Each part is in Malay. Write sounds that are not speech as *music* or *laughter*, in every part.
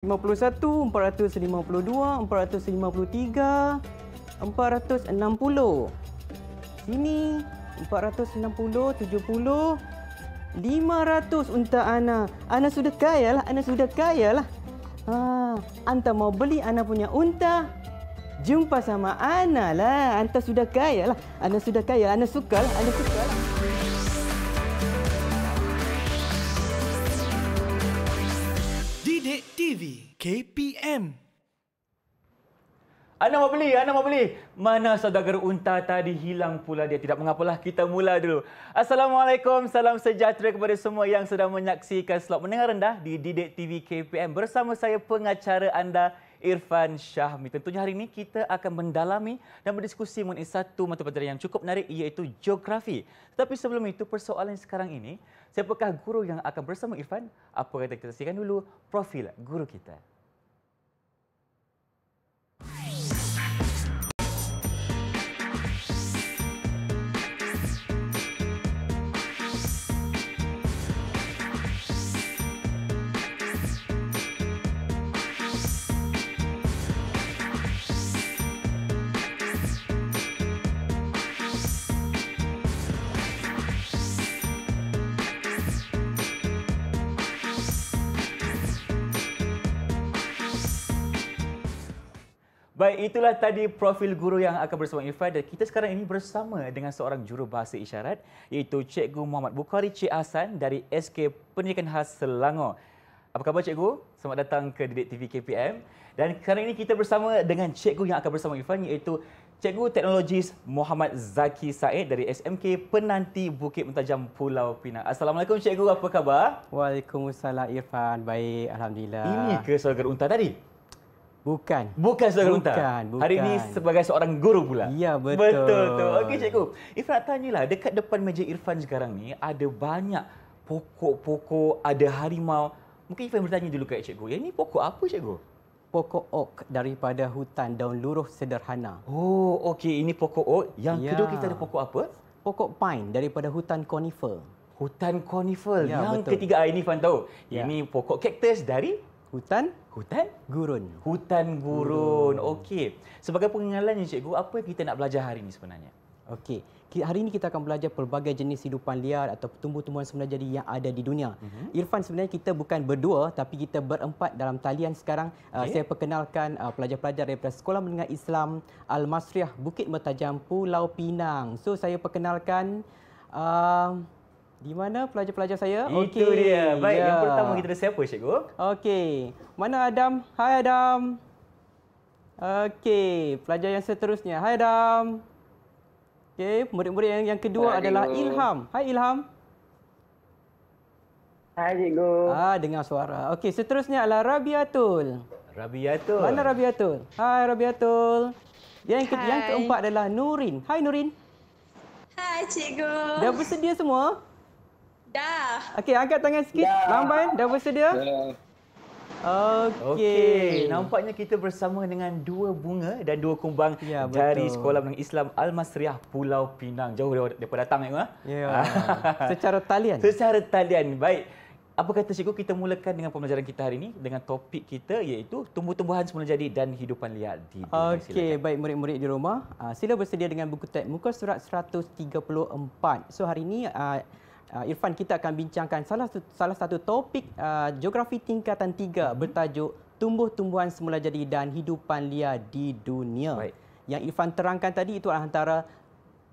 460 sini 460 70 untuk ana ana sudah kaya lah ana sudah kaya lah ha anta mau beli ana punya unta jumpa sama ana lah anta sudah kaya lah ana sudah kaya ana suka lah ana suka lah KPM. Anda mau beli, anda mau beli. Mana saudagar unta tadi hilang pula dia. Tidak mengapalah, kita mula dulu. Assalamualaikum, salam sejahtera kepada semua yang sedang menyaksikan slot mendengar rendah di Didik TV KPM. Bersama saya pengacara anda, Irfan Syahmi. Tentunya hari ini kita akan mendalami dan berdiskusi mengenai satu mata pelajaran yang cukup menarik iaitu geografi. Tetapi sebelum itu persoalan sekarang ini, siapakah guru yang akan bersama Irfan? Apa kata kita saksikan dulu profil guru kita. Hai. Baik, itulah tadi profil guru yang akan bersama Ifai dan kita sekarang ini bersama dengan seorang juru bahasa isyarat iaitu Cikgu Muhammad Bukhari Cik Hasan dari SK Pendidikan Khas Selangor. Apa khabar Cikgu? Selamat datang ke Didik TV KPM. Dan sekarang ini kita bersama dengan Cikgu yang akan bersama Ifai iaitu Cikgu Teknologis Muhammad Zaki Said dari SMK Penanti Bukit Mentajam Pulau Pinang. Assalamualaikum Cikgu, apa khabar? Waalaikumsalam Irfan. Baik, Alhamdulillah. Ini ke Sorger Unta tadi? Bukan. Bukan saudara unta. Bukan. Hari ini sebagai seorang guru pula. Ya, betul. Betul tu. Okey, cikgu. Ifra tanyalah, dekat depan meja Irfan sekarang ni ada banyak pokok-pokok, ada harimau. Mungkin Irfan bertanya dulu kat cikgu. Ya, ini pokok apa cikgu? Pokok oak daripada hutan daun luruh sederhana. Oh, okey. Ini pokok oak. Yang ya. kedua kita ada pokok apa? Pokok pine daripada hutan conifer. Hutan conifer. Ya, yang betul. ketiga, ah, ini Irfan tahu. Ya. Ini pokok cactus dari Hutan? Hutan? Gurun. Hutan gurun. gurun. Okey. Sebagai pengenalannya cikgu, apa yang kita nak belajar hari ini sebenarnya? Okey. Hari ini kita akan belajar pelbagai jenis hidupan liar atau tumbuh-tumbuhan semula jadi yang ada di dunia. Uh-huh. Irfan, sebenarnya kita bukan berdua tapi kita berempat dalam talian sekarang. Ah, okay. saya perkenalkan ah, pelajar-pelajar daripada Sekolah Menengah Islam Al-Masriah Bukit Metajam Pulau Pinang. So, saya perkenalkan... Uh, di mana pelajar-pelajar saya? Itu okay. dia. Baik, ya. yang pertama kita ada siapa, Cikgu? Okey. Mana Adam? Hai, Adam. Okey, pelajar yang seterusnya. Hai, Adam. Okey, murid-murid yang, yang kedua Hai, adalah cikgu. Ilham. Hai, Ilham. Hai, Cikgu. Ah, dengar suara. Okey, seterusnya adalah Rabiatul. Rabiatul. Mana Rabiatul? Hai, Rabiatul. Yang, ke- yang keempat adalah Nurin. Hai, Nurin. Hai, Cikgu. Dah bersedia semua? Ya. Dah. Okey, angkat tangan sikit. Dah. Lamban, dah bersedia? Dah. Okey. Okay. Nampaknya kita bersama dengan dua bunga dan dua kumbang ya, dari Sekolah Menengah Islam Al Masriah Pulau Pinang. Jauh daripada datang ya. Ya. Ah. *laughs* Secara talian. Secara talian. Baik. Apa kata cikgu kita mulakan dengan pembelajaran kita hari ini dengan topik kita iaitu tumbuh-tumbuhan semula jadi dan hidupan liar di dunia. Okey, baik murid-murid di rumah, ah, sila bersedia dengan buku teks muka surat 134. So hari ini ah, Uh, Irfan kita akan bincangkan salah satu, salah satu topik uh, geografi tingkatan 3 mhm. bertajuk tumbuh-tumbuhan semula jadi dan hidupan liar di dunia. Baik. Yang Irfan terangkan tadi itu adalah antara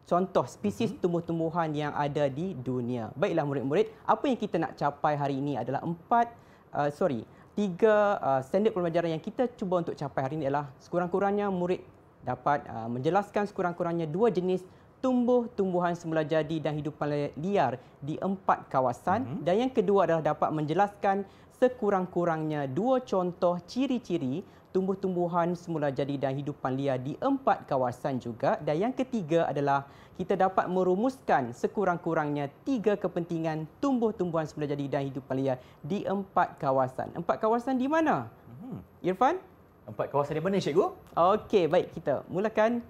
contoh spesies uh tumbuh-tumbuhan yang ada di dunia. Baiklah murid-murid, apa yang kita nak capai hari ini adalah empat uh, sorry, tiga uh, standard pembelajaran yang kita cuba untuk capai hari ini adalah sekurang-kurangnya murid dapat uh, menjelaskan sekurang-kurangnya dua jenis tumbuh-tumbuhan semula jadi dan hidupan liar di empat kawasan mm-hmm. dan yang kedua adalah dapat menjelaskan sekurang-kurangnya dua contoh ciri-ciri tumbuh-tumbuhan semula jadi dan hidupan liar di empat kawasan juga dan yang ketiga adalah kita dapat merumuskan sekurang-kurangnya tiga kepentingan tumbuh-tumbuhan semula jadi dan hidupan liar di empat kawasan. Empat kawasan di mana? Mhm. Irfan? Empat kawasan di mana, Cikgu? Okey, baik. Kita mulakan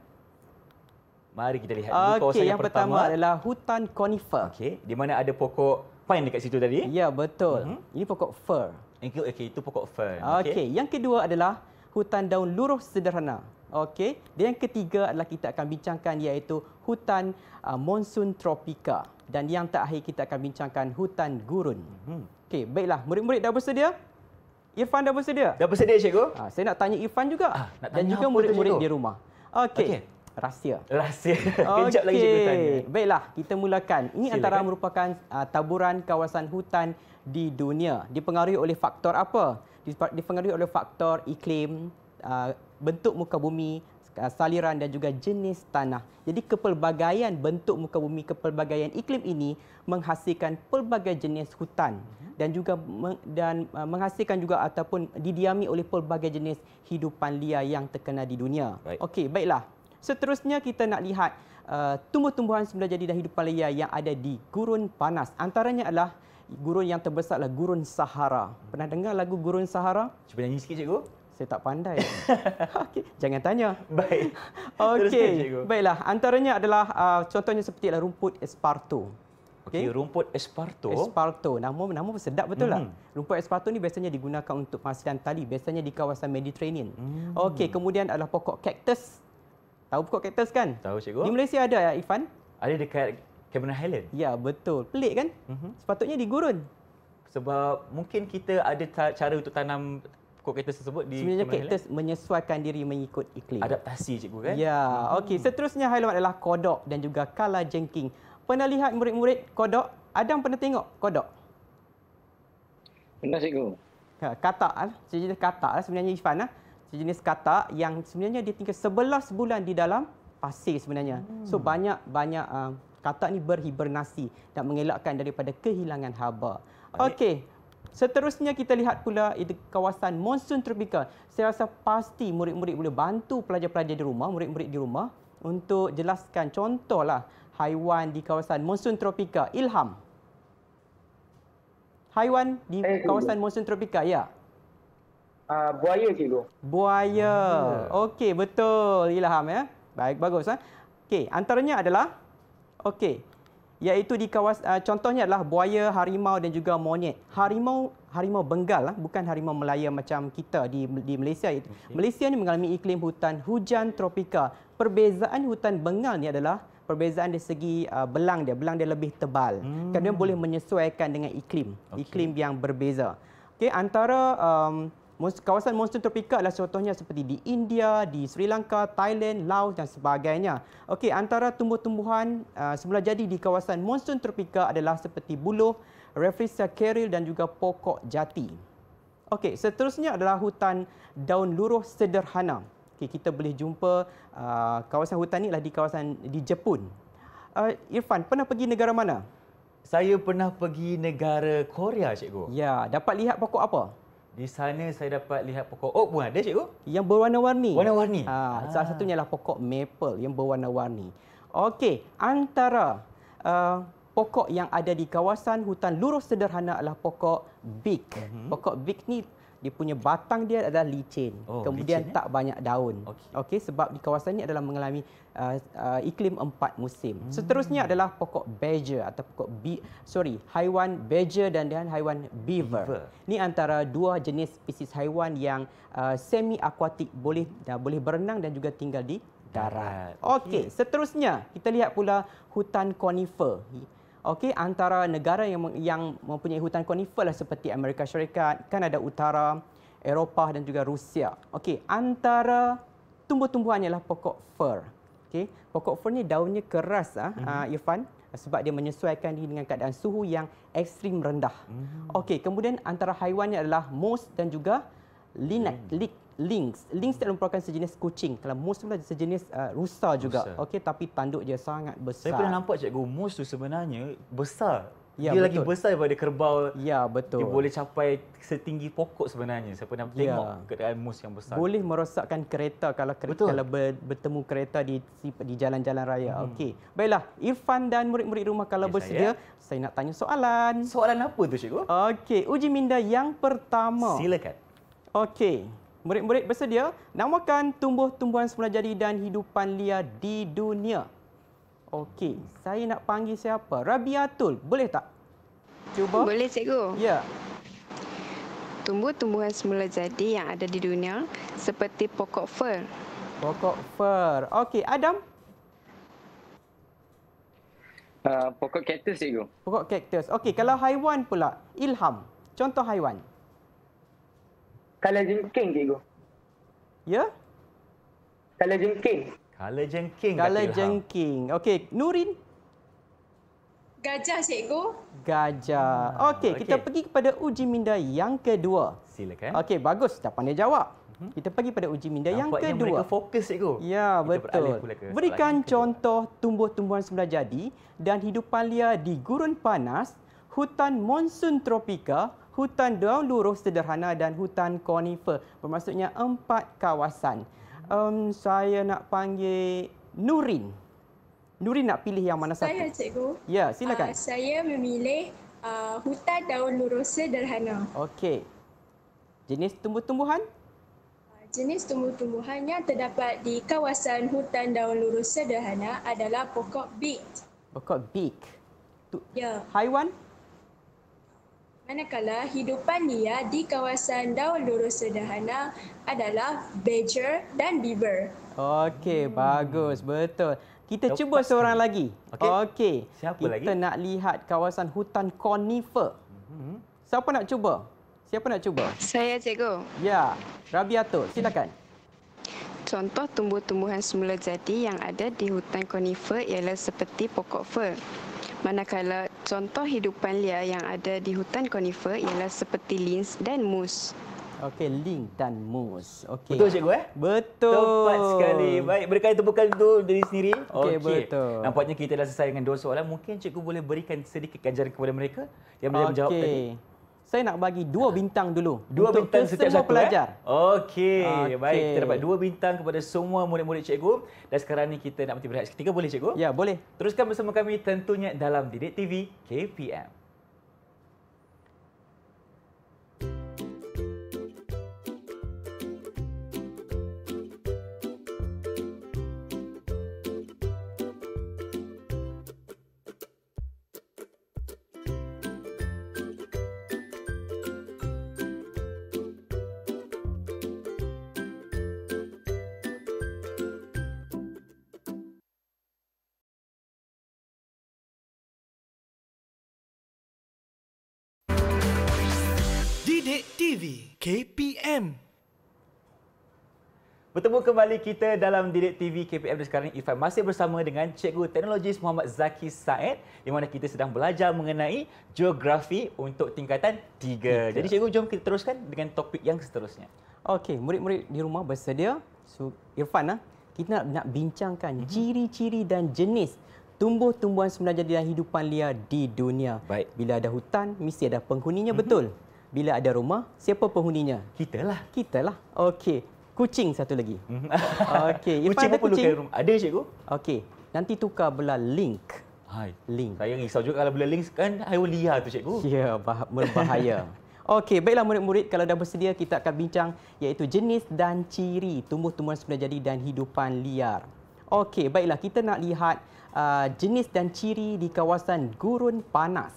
Mari kita lihat dulu okay, kawasan yang pertama. pertama adalah hutan conifer. Okey, di mana ada pokok pine dekat situ tadi? Ya, betul. Uh-huh. Ini pokok fir. Okey, okay, itu pokok fir. Okey, okay, yang kedua adalah hutan daun luruh sederhana. Okey, dan yang ketiga adalah kita akan bincangkan iaitu hutan uh, monsun tropika dan yang terakhir kita akan bincangkan hutan gurun. Uh-huh. Okey, baiklah, murid-murid dah bersedia? Irfan dah bersedia? Dah bersedia, cikgu. Ha, saya nak tanya Irfan juga. Ah, nak tanya dan juga murid-murid di rumah. Okey. Okay rahsia. Rahsia. Okay. *laughs* Kejap lagi cikgu tanya. Baiklah, kita mulakan. Ini Silakan. antara merupakan uh, taburan kawasan hutan di dunia. Dipengaruhi oleh faktor apa? Dipengaruhi oleh faktor iklim, uh, bentuk muka bumi, uh, saliran dan juga jenis tanah. Jadi kepelbagaian bentuk muka bumi, kepelbagaian iklim ini menghasilkan pelbagai jenis hutan dan juga dan uh, menghasilkan juga ataupun didiami oleh pelbagai jenis hidupan liar yang terkenal di dunia. Right. Okey, baiklah. Seterusnya kita nak lihat uh, tumbuh-tumbuhan semula jadi dan hidupan liar yang ada di gurun panas. Antaranya adalah gurun yang terbesar adalah gurun Sahara. Pernah dengar lagu gurun Sahara? Cuba nyanyi sikit cikgu. Saya tak pandai. *laughs* Okey, jangan tanya. Baik. *laughs* Okey. Baiklah, antaranya adalah uh, contohnya seperti adalah rumput esparto. Okey, okay, rumput esparto. Esparto. Nama nama sedap betul lah. Hmm. Rumput esparto ni biasanya digunakan untuk penghasilan tali, biasanya di kawasan Mediterranean. Hmm. Okey, kemudian adalah pokok kaktus. Tahu Pukul Cactus kan? Tahu cikgu. Di Malaysia ada ya, Ifan? Ada dekat Cameron Highland. Ya, betul. Pelik kan? Mm-hmm. Sepatutnya di gurun. Sebab mungkin kita ada cara untuk tanam Pukul Cactus tersebut di Sebenarnya Cameron Cactus Highland. menyesuaikan diri mengikut iklim. Adaptasi cikgu kan? Ya. Mm-hmm. Okey, seterusnya highlight adalah kodok dan juga kala jengking. Pernah lihat murid-murid kodok? Adam pernah tengok kodok? Pernah cikgu. Ha, katak. Ah. Cikgu katak lah sebenarnya Ifan. Ah sejenis katak yang sebenarnya dia tinggal 11 bulan di dalam pasir sebenarnya. Hmm. So banyak-banyak uh, katak ni berhibernasi dan mengelakkan daripada kehilangan haba. Okey. Seterusnya kita lihat pula di kawasan monsun tropika. Saya rasa pasti murid-murid boleh bantu pelajar-pelajar di rumah, murid-murid di rumah untuk jelaskan contohlah haiwan di kawasan monsun tropika, ilham. Haiwan di eh, kawasan eh. monsun tropika, ya. Yeah. Uh, buaya cikgu. Buaya. Hmm. Okey, betul. Ilham ya. Baik, bagus. Ha? Okey, antaranya adalah okey. yaitu di kawas, uh, contohnya adalah buaya, harimau dan juga monyet. Harimau harimau benggal, lah, bukan harimau Melayu macam kita di, di Malaysia. Okay. Malaysia ni mengalami iklim hutan hujan tropika. Perbezaan hutan benggal ni adalah perbezaan dari segi uh, belang dia. Belang dia lebih tebal. Hmm. Kerana boleh menyesuaikan dengan iklim. Okay. Iklim yang berbeza. Okey, antara... Um, kawasan monsun tropika adalah contohnya seperti di India, di Sri Lanka, Thailand, Laos dan sebagainya. Okey, antara tumbuh-tumbuhan uh, semula jadi di kawasan monsun tropika adalah seperti buluh, Rafflesia caril dan juga pokok jati. Okey, seterusnya adalah hutan daun luruh sederhana. Okey, kita boleh jumpa uh, kawasan hutan ini lah di kawasan di Jepun. Uh, Irfan, pernah pergi negara mana? Saya pernah pergi negara Korea, cikgu. Ya, dapat lihat pokok apa? Di sana saya dapat lihat pokok oak oh, pun ada cikgu? Yang berwarna-warni. Warna-warni? Ha, ah. Salah satunya adalah pokok maple yang berwarna-warni. Okey, antara uh, pokok yang ada di kawasan hutan lurus sederhana adalah pokok big. Uh-huh. Mhm. Pokok big ni dia punya batang dia adalah licin. Oh, Kemudian licin, eh? tak eh? banyak daun. Okey okay, sebab di kawasan ini adalah mengalami uh, uh, iklim empat musim. Hmm. Seterusnya adalah pokok badger atau pokok be sorry, haiwan badger dan dengan haiwan beaver. beaver. Ini antara dua jenis spesies haiwan yang uh, semi akuatik boleh dah boleh berenang dan juga tinggal di darat. Okey, okay. seterusnya kita lihat pula hutan konifer okey antara negara yang yang mempunyai hutan konifer lah seperti Amerika Syarikat, Kanada Utara, Eropah dan juga Rusia. Okey, antara tumbuh-tumbuhan ialah pokok fir. Okey, pokok fir ni daunnya keras ah, mm-hmm. uh, Irfan sebab dia menyesuaikan diri dengan keadaan suhu yang ekstrim rendah. Mm-hmm. Okey, kemudian antara haiwannya adalah moose dan juga linnet, mm-hmm. Lynx. Lynx adalah merupakan sejenis kucing. Kalau moose adalah sejenis uh, rusa juga. Okey, tapi tanduk dia sangat besar. Saya pernah nampak cikgu moose tu sebenarnya besar. Ya, dia betul. lagi besar daripada kerbau. Ya, betul. Dia boleh capai setinggi pokok sebenarnya. Saya pernah ya. tengok ya. keadaan moose yang besar. Boleh merosakkan kereta kalau kereta betul. kalau bertemu kereta di di jalan-jalan raya. Hmm. Okey. Baiklah, Irfan dan murid-murid rumah kalau ya, bersedia, saya. saya nak tanya soalan. Soalan apa tu, cikgu? Okey, uji minda yang pertama. Silakan. Okey. Murid-murid bersedia namakan tumbuh-tumbuhan semula jadi dan hidupan liar di dunia. Okey, saya nak panggil siapa? Rabiatul, boleh tak? Cuba. Boleh, cikgu. Ya. Tumbuh-tumbuhan semula jadi yang ada di dunia seperti pokok fir. Pokok fir. Okey, Adam. Uh, pokok kaktus, cikgu. Pokok kaktus. Okey, kalau haiwan pula, ilham. Contoh haiwan. Color jengking cikgu. Ya? Yeah? Color jengking. Color jengking. Color jengking. Okey, Nurin. Gajah cikgu. Gajah. Hmm, okey, okay. kita pergi kepada uji minda yang kedua. Silakan. Okey, bagus. Dah pandai jawab. Hmm. Kita pergi pada uji minda Nampak yang kedua. Nampaknya mereka fokus, cikgu. Ya, betul. Berikan contoh tumbuh-tumbuhan semula jadi dan hidupan liar di gurun panas, hutan monsun tropika hutan daun luruh sederhana dan hutan konifer bermaksudnya empat kawasan. Um, saya nak panggil Nurin. Nurin nak pilih yang mana saya, satu? Saya cikgu. Ya, silakan. Uh, saya memilih uh, hutan daun luruh sederhana. Okey. Jenis tumbuh-tumbuhan? Ah, jenis tumbuh-tumbuhan yang terdapat di kawasan hutan daun lurus sederhana adalah pokok beet. Pokok beet. Ya. Haiwan? Manakala hidupan dia di kawasan daun lurus sederhana adalah badger dan beaver. Okey, hmm. bagus. Betul. Kita Lepas cuba seorang ini. lagi. Okey. Okay. Siapa Kita lagi? Kita nak lihat kawasan hutan conifer. Hmm. Siapa nak cuba? Siapa nak cuba? Saya, cikgu. Ya. Rabiatul, silakan. Contoh tumbuh-tumbuhan semula jadi yang ada di hutan conifer ialah seperti pokok fir. Manakala contoh hidupan liar yang ada di hutan konifer ialah seperti lynx dan mus. Okey, Link dan mus. Okay. Betul cikgu eh? Betul. Tepat sekali. Baik, berikan tepukan tu diri sendiri. Okey, okay. betul. Nampaknya kita dah selesai dengan dua soalan. Mungkin cikgu boleh berikan sedikit ganjaran kepada mereka yang boleh okay. menjawab tadi saya nak bagi dua ha. bintang dulu. Dua untuk bintang setiap semua satu, eh? pelajar. Eh? Okey, okay. baik. Kita dapat dua bintang kepada semua murid-murid cikgu. Dan sekarang ni kita nak berehat seketika boleh cikgu? Ya, boleh. Teruskan bersama kami tentunya dalam Didik TV KPM. KPM. Bertemu kembali kita dalam Direct TV KPM dan sekarang Irfan masih bersama dengan Cikgu Teknologi Muhammad Zaki Said di mana kita sedang belajar mengenai geografi untuk tingkatan 3. 3. Jadi Cikgu jom kita teruskan dengan topik yang seterusnya. Okey, murid-murid di rumah bersedia? So, Irfan, ah, kita nak, nak bincangkan mhm. ciri-ciri dan jenis tumbuh-tumbuhan semula jadi dan hidupan liar di dunia. Baik. Bila ada hutan, mesti ada penghuninya, betul? bila ada rumah, siapa penghuninya? Kita lah. Kita lah. Okey. Kucing satu lagi. Mhm. Okey. kucing pun kucing? rumah. Ada, cikgu. Okey. Nanti tukar bela link. Hai. Link. Saya risau juga kalau bela link kan haiwan liar tu, cikgu. Ya, bah- berbahaya. *laughs* Okey, baiklah murid-murid kalau dah bersedia kita akan bincang iaitu jenis dan ciri tumbuh-tumbuhan sebenar jadi dan hidupan liar. Okey, baiklah kita nak lihat uh, jenis dan ciri di kawasan gurun panas.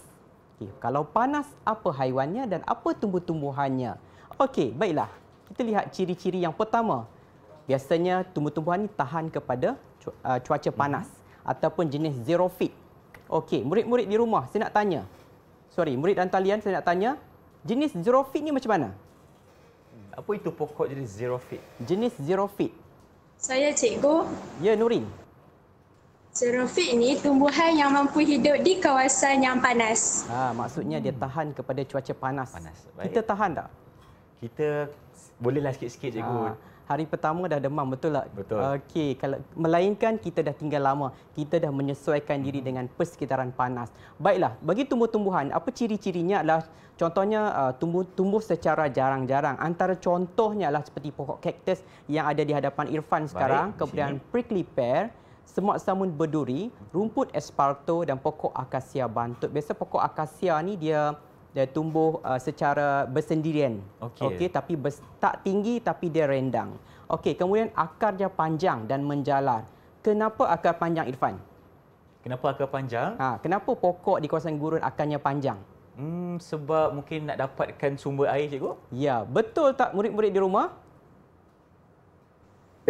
Okey, kalau panas apa haiwannya dan apa tumbuh-tumbuhannya? Okey, baiklah. Kita lihat ciri-ciri yang pertama. Biasanya tumbuh-tumbuhan ini tahan kepada uh, cuaca panas hmm ataupun jenis xerofit. Okey, murid-murid di rumah, saya nak tanya. Sorry, murid dan talian saya nak tanya, jenis xerofit ni macam mana? Apa itu pokok jenis xerofit? Jenis xerofit. Saya cikgu. Ya, Nurin. Serofit ni tumbuhan yang mampu hidup di kawasan yang panas. Ha, maksudnya dia tahan kepada cuaca panas. panas. Kita tahan tak? Kita bolehlah sikit-sikit cikgu. Ha, hari pertama dah demam betul tak? Betul. Okey, kalau melainkan kita dah tinggal lama, kita dah menyesuaikan hmm. diri dengan persekitaran panas. Baiklah, bagi tumbuh-tumbuhan, apa ciri-cirinya adalah contohnya uh, tumbuh tumbuh secara jarang-jarang. Antara contohnya adalah seperti pokok kaktus yang ada di hadapan Irfan sekarang, Baik, kemudian sini. prickly pear, semak samun berduri, rumput esparto dan pokok akasia bantut. Biasa pokok akasia ni dia dia tumbuh uh, secara bersendirian. Okey. Okay, tapi ber, tak tinggi tapi dia rendang. Okey, kemudian akarnya panjang dan menjalar. Kenapa akar panjang Irfan? Kenapa akar panjang? Ha, kenapa pokok di kawasan gurun akarnya panjang? Hmm, sebab mungkin nak dapatkan sumber air, cikgu. Ya, betul tak murid-murid di rumah?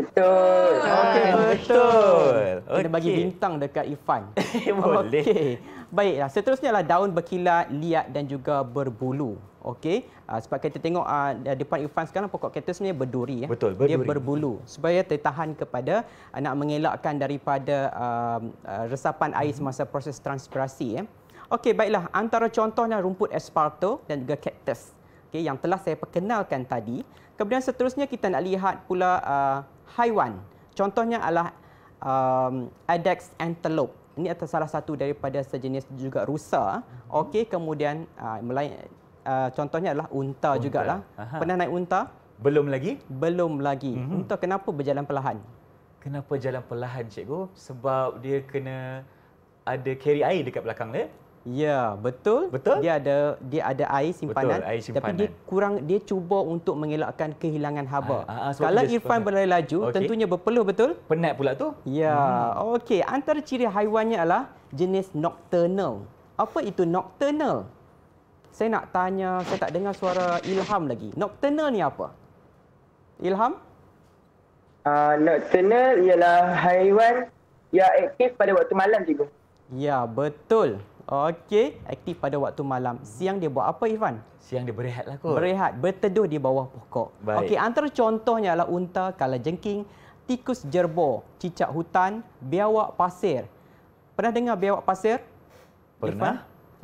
Betul. Ah, okay. betul. Betul. Kena bagi bintang dekat Ifan. *laughs* Eh, boleh. Okay. Baiklah, seterusnya adalah daun berkilat, liat dan juga berbulu. Okey, uh, sebab kita tengok uh, depan Irfan sekarang pokok kertas ni berduri ya. Betul, berduri. Dia berbulu supaya tertahan kepada uh, nak mengelakkan daripada uh, uh, resapan air semasa proses transpirasi ya. Okey, baiklah antara contohnya rumput esparto dan juga kertas. Okey, yang telah saya perkenalkan tadi. Kemudian seterusnya kita nak lihat pula uh, haiwan. Contohnya adalah um, Adex antelope. Ini adalah salah satu daripada sejenis juga rusa. Mhm. Okey, kemudian uh, uh, contohnya adalah unta, unta. jugalah. Aha. Pernah naik unta? Belum lagi? Belum lagi. Mm-hmm. Unta kenapa berjalan perlahan? Kenapa jalan perlahan, cikgu? Sebab dia kena ada carry air dekat belakang dia. Ya, betul. betul. Dia ada dia ada air simpanan, betul, air simpanan tapi dia kurang dia cuba untuk mengelakkan kehilangan haba. Ah, ah, ah, Kalau Irfan berlari laju, okay. tentunya berpeluh betul? Penat pula tu. Ya, hmm. okey. Antara ciri haiwannya adalah jenis nocturnal. Apa itu nocturnal? Saya nak tanya, saya tak dengar suara Ilham lagi. Nocturnal ni apa? Ilham? Uh, nocturnal ialah haiwan yang aktif pada waktu malam juga. Ya, betul. Okey, aktif pada waktu malam. Siang dia buat apa, Ivan? Siang dia berehat lah kot. Berehat, berteduh di bawah pokok. Okey, antara contohnya adalah unta, kala jengking, tikus jerbo, cicak hutan, biawak pasir. Pernah dengar biawak pasir? Pernah. Irfan?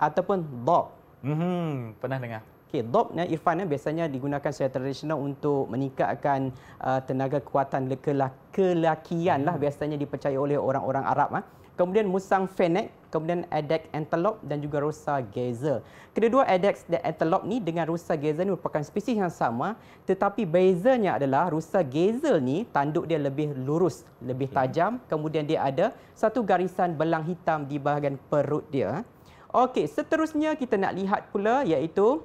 Ataupun dog? Hmm, pernah dengar. Okey, dog ni Irfan biasanya digunakan secara tradisional untuk meningkatkan uh, tenaga kekuatan kelakian lah hmm. lah biasanya dipercayai oleh orang-orang Arab. Ha? kemudian musang fenek, kemudian Adex antelope dan juga rusa gazer. Kedua-dua Adex dan antelope ni dengan rusa gazer ni merupakan spesies yang sama tetapi bezanya adalah rusa gazer ni tanduk dia lebih lurus, lebih tajam, kemudian dia ada satu garisan belang hitam di bahagian perut dia. Okey, seterusnya kita nak lihat pula iaitu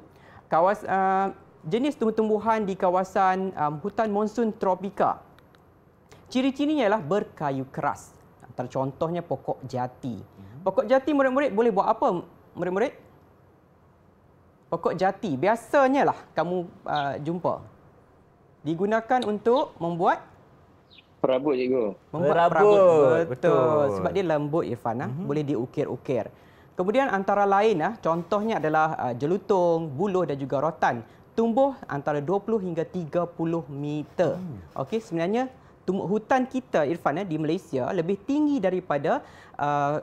kawas, uh, jenis tumbuh-tumbuhan di kawasan um, hutan monsun tropika. Ciri-cirinya ialah berkayu keras antara contohnya pokok jati. Pokok jati murid-murid boleh buat apa? Murid-murid? Pokok jati biasanya lah kamu uh, jumpa. Digunakan untuk membuat perabot cikgu. Membuat perabot. perabot. Betul. Betul. Sebab dia lembut Irfan ah, mm-hmm. boleh diukir-ukir. Kemudian antara lain ah, contohnya adalah uh, ah, jelutong, buluh dan juga rotan tumbuh antara 20 hingga 30 meter. Hmm. Okey, sebenarnya tumbuh hutan kita Irfan eh, di Malaysia lebih tinggi daripada uh,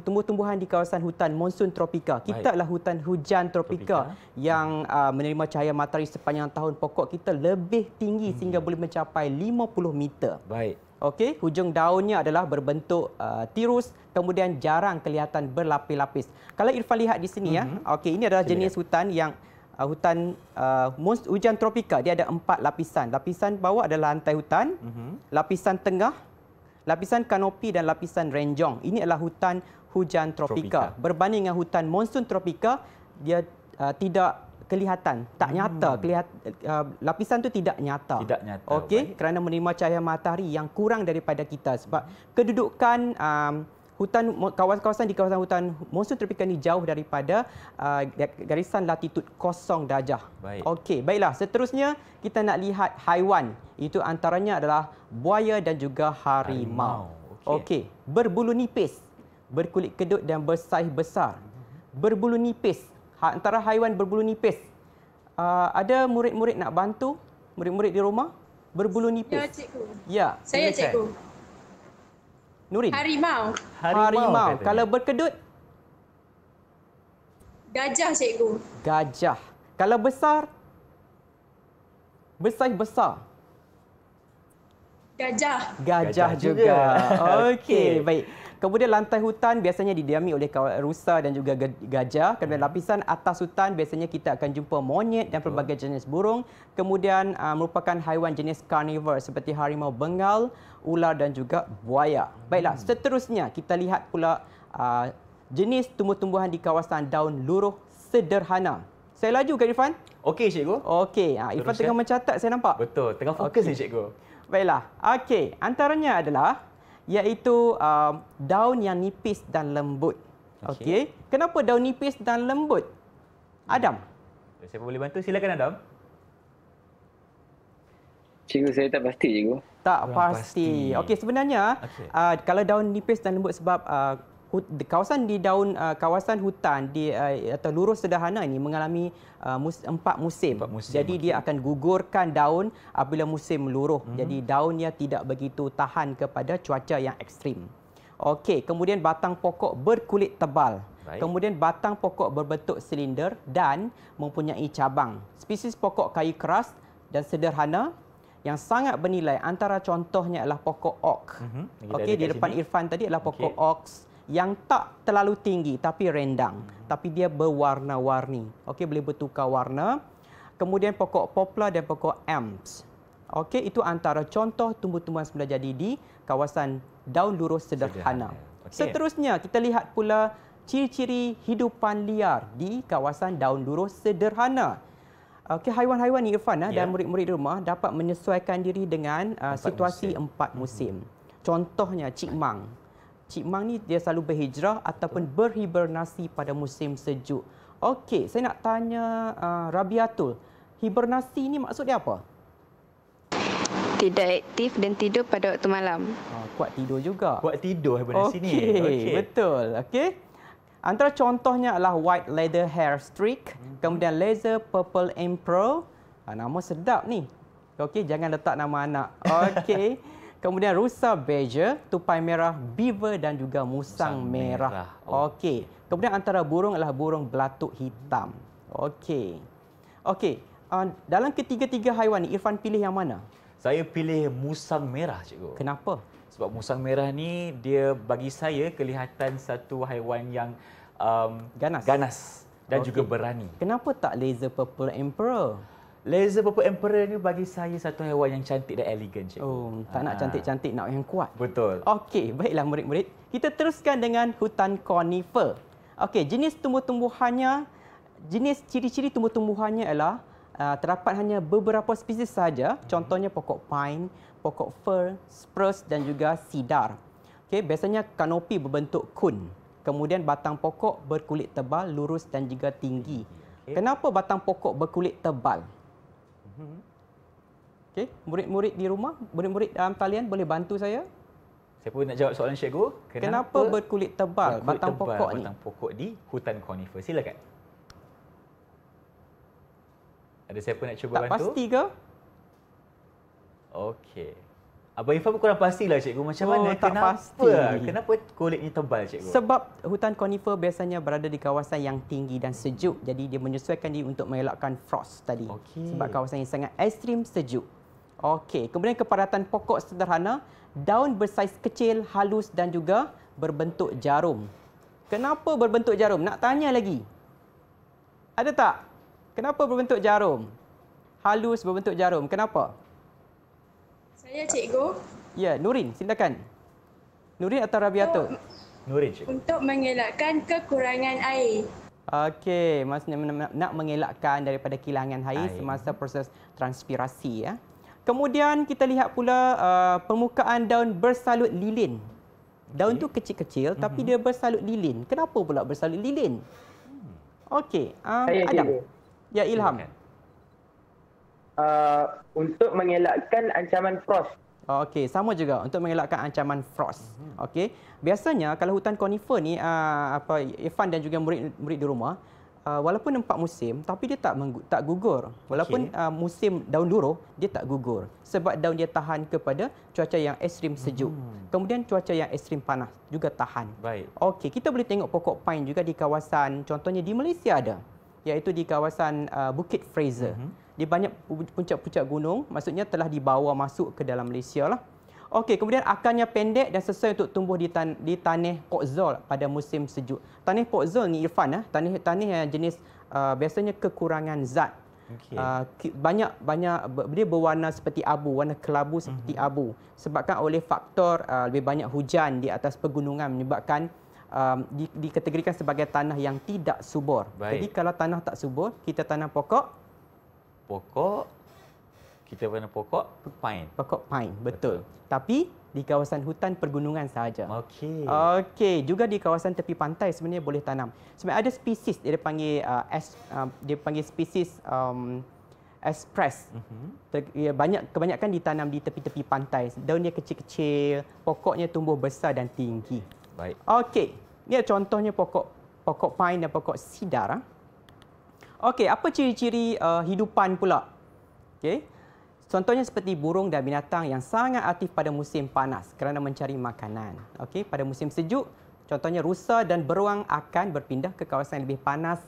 tumbuh-tumbuhan di kawasan hutan monsun tropika. Kita adalah hutan hujan tropika, tropika. yang uh, menerima cahaya matahari sepanjang tahun. Pokok kita lebih tinggi hmm. sehingga boleh mencapai 50 meter. Baik. Okey, hujung daunnya adalah berbentuk uh, tirus, kemudian jarang kelihatan berlapis-lapis. Kalau Irfan lihat di sini mm-hmm. ya. Hmm. Okey, ini adalah Sini jenis lihat. Ya. hutan yang uh, hutan uh, mus, hujan tropika dia ada empat lapisan. Lapisan bawah adalah lantai hutan, uh-huh. lapisan tengah, lapisan kanopi dan lapisan renjong. Ini adalah hutan hujan tropika. tropika. Berbanding dengan hutan monsun tropika, dia uh, tidak kelihatan, tak hmm. nyata. Hmm. Kelihat, uh, lapisan tu tidak nyata. Tidak nyata. Okey, kerana menerima cahaya matahari yang kurang daripada kita sebab hmm. kedudukan um, hutan kawasan-kawasan di kawasan hutan monsun tropika ni jauh daripada uh, garisan latitud kosong darjah. Baik. Okey, baiklah. Seterusnya kita nak lihat haiwan. Itu antaranya adalah buaya dan juga harimau. Okey. Okay. Berbulu nipis, berkulit kedut dan bersaiz besar. Berbulu nipis. Ha, antara haiwan berbulu nipis. Uh, ada murid-murid nak bantu? Murid-murid di rumah? Berbulu nipis. Ya, cikgu. Ya. Saya cikgu. Nurin. Harimau. Harimau. Harimau. Kalau berkedut? Gajah, cikgu. Gajah. Kalau besar? Besar besar. Gajah. Gajah juga. *laughs* Okey, baik. Kemudian lantai hutan biasanya didiami oleh rusa dan juga gajah. Kemudian hmm. lapisan atas hutan biasanya kita akan jumpa monyet dan pelbagai jenis burung. Kemudian uh, merupakan haiwan jenis karnivor seperti harimau bengal, ular dan juga buaya. Baiklah, hmm. seterusnya kita lihat pula uh, jenis tumbuh-tumbuhan di kawasan daun luruh sederhana. Saya laju ke Irfan? Okey, cikgu. Okey, uh, Irfan tengah mencatat saya nampak. Betul, tengah fokus ni okay. cikgu. Baiklah. Okey, antaranya adalah iaitu uh, daun yang nipis dan lembut. Okey. Okay. Kenapa daun nipis dan lembut? Adam. Hmm. Saya boleh bantu? Silakan Adam. Cikgu saya tak pasti cikgu. Tak pasti. pasti. Okey, sebenarnya okay. uh, kalau daun nipis dan lembut sebab uh, kawasan di daun uh, kawasan hutan di uh, atau lurus sederhana ini mengalami uh, mus, empat, musim. empat musim. Jadi okay. dia akan gugurkan daun apabila musim meluruh. Mm-hmm. Jadi daunnya tidak begitu tahan kepada cuaca yang ekstrim. Okey, kemudian batang pokok berkulit tebal. Baik. Kemudian batang pokok berbentuk silinder dan mempunyai cabang. Spesies pokok kayu keras dan sederhana yang sangat bernilai antara contohnya adalah pokok oak. Mm-hmm. Okey, di depan sini. Irfan tadi adalah pokok okay. oak yang tak terlalu tinggi tapi rendang tapi dia berwarna-warni. Okey boleh bertukar warna. Kemudian pokok poplar dan pokok elms. Okey itu antara contoh tumbuh-tumbuhan semula jadi di kawasan daun lurus sederhana. Okay. Seterusnya kita lihat pula ciri-ciri hidupan liar di kawasan daun lurus sederhana. Okey haiwan-haiwan ni Irfan yeah. Ya. dan murid-murid rumah dapat menyesuaikan diri dengan ah, empat situasi musim. empat musim. Hmm. Contohnya cikmang. Hmm. Cik Mang ni dia selalu berhijrah ataupun berhibernasi pada musim sejuk. Okey, saya nak tanya uh, Rabiatul, hibernasi ni maksud dia apa? Tidak aktif dan tidur pada waktu malam. Uh, kuat tidur juga. Kuat tidur hibernasi okay. ni. Okey, betul. Okey. Antara contohnya adalah White Leather Hair Streak, hmm. kemudian Laser Purple Emperor. Uh, ah, nama sedap ni. Okey, jangan letak nama anak. Okey. *laughs* Kemudian rusa badger, tupai merah, beaver dan juga musang, musang merah. merah. Okey. Kemudian antara burung adalah burung belatuk hitam. Okey. Okey. Uh, dalam ketiga-tiga haiwan ini, Irfan pilih yang mana? Saya pilih musang merah cikgu. Kenapa? Sebab musang merah ni dia bagi saya kelihatan satu haiwan yang um, ganas. ganas dan okay. juga berani. Kenapa tak laser purple emperor? Laser Purple Emperor ni bagi saya satu haiwan yang cantik dan elegan. Cikgu. Oh, tak nak ah. cantik-cantik, nak yang kuat. Betul. Okey, baiklah murid-murid. Kita teruskan dengan hutan conifer. Okey, jenis tumbuh-tumbuhannya, jenis ciri-ciri tumbuh-tumbuhannya ialah uh, ah, terdapat hanya beberapa spesies saja. Contohnya pokok pine, pokok fir, spruce dan juga cedar. Okey, biasanya kanopi berbentuk kun. Kemudian batang pokok berkulit tebal, lurus dan juga tinggi. Kenapa batang pokok berkulit tebal? Mhm. Okey, murid-murid di rumah, murid-murid dalam talian boleh bantu saya? Saya pun nak jawab soalan cikgu? Kenapa, Kenapa berkulit tebal berkulit ya, batang tebal pokok batang ni? Batang pokok di hutan konifer. Silakan. Ada siapa nak cuba tak bantu? Tak pasti ke? Okey. Abang Irfan pun kurang pastilah cikgu. Macam oh, mana? Tak kenapa? Pasti. Kenapa kulitnya tebal cikgu? Sebab hutan konifer biasanya berada di kawasan yang tinggi dan sejuk. Jadi dia menyesuaikan diri untuk mengelakkan frost tadi. Okay. Sebab kawasan yang sangat ekstrim sejuk. Okey. Kemudian kepadatan pokok sederhana. Daun bersaiz kecil, halus dan juga berbentuk jarum. Kenapa berbentuk jarum? Nak tanya lagi. Ada tak? Kenapa berbentuk jarum? Halus berbentuk jarum. Kenapa? Saya cikgu. Ya, Nurin, silakan. Nurin atau Rabiatu? Oh, Nurin, cikgu. Untuk mengelakkan kekurangan air. Okey, maksudnya nak mengelakkan daripada kehilangan air, air semasa proses transpirasi ya. Kemudian kita lihat pula uh, permukaan daun bersalut lilin. Daun okay. tu kecil-kecil mm-hmm. tapi dia bersalut lilin. Kenapa pula bersalut lilin? Hmm. Okey, um, Adam. Ya, Ilham. Silakan uh, untuk mengelakkan ancaman frost. Oh, okey, sama juga untuk mengelakkan ancaman frost. Mhm. Okey. Biasanya kalau hutan konifer ni uh, apa Irfan dan juga murid-murid di rumah Uh, walaupun empat musim tapi dia tak tak gugur walaupun okay. uh, musim daun duro dia tak gugur sebab daun dia tahan kepada cuaca yang ekstrim sejuk hmm. kemudian cuaca yang ekstrim panas juga tahan baik okey kita boleh tengok pokok pine juga di kawasan contohnya di Malaysia ada iaitu di kawasan uh, Bukit Fraser. Mm -hmm. Di banyak puncak-puncak gunung, maksudnya telah dibawa masuk ke dalam Malaysia. Lah. Okey, kemudian akarnya pendek dan sesuai untuk tumbuh di, tan di tanah Pokzol pada musim sejuk. Tanah Pokzol ni Irfan, eh? tanah, tanah yang jenis uh, biasanya kekurangan zat. Okay. Uh, banyak banyak dia berwarna seperti abu, warna kelabu seperti mm -hmm. abu. Sebabkan oleh faktor uh, lebih banyak hujan di atas pegunungan menyebabkan um, di, dikategorikan sebagai tanah yang tidak subur. Baik. Jadi kalau tanah tak subur, kita tanam pokok? Pokok. Kita tanam pokok pine. Pokok pine, betul. betul. Tapi di kawasan hutan pergunungan sahaja. Okey. Okey, juga di kawasan tepi pantai sebenarnya boleh tanam. Sebenarnya ada spesies dia panggil uh, as, uh, dia panggil spesies um, express. Mm-hmm. Ya, banyak kebanyakan ditanam di tepi-tepi pantai. Daunnya kecil-kecil, pokoknya tumbuh besar dan tinggi. Baik. Okey. Ini contohnya pokok pokok pine dan pokok sidar. Ah. Okey, apa ciri-ciri uh, hidupan pula? Okey. Contohnya seperti burung dan binatang yang sangat aktif pada musim panas kerana mencari makanan. Okey, pada musim sejuk, contohnya rusa dan beruang akan berpindah ke kawasan yang lebih panas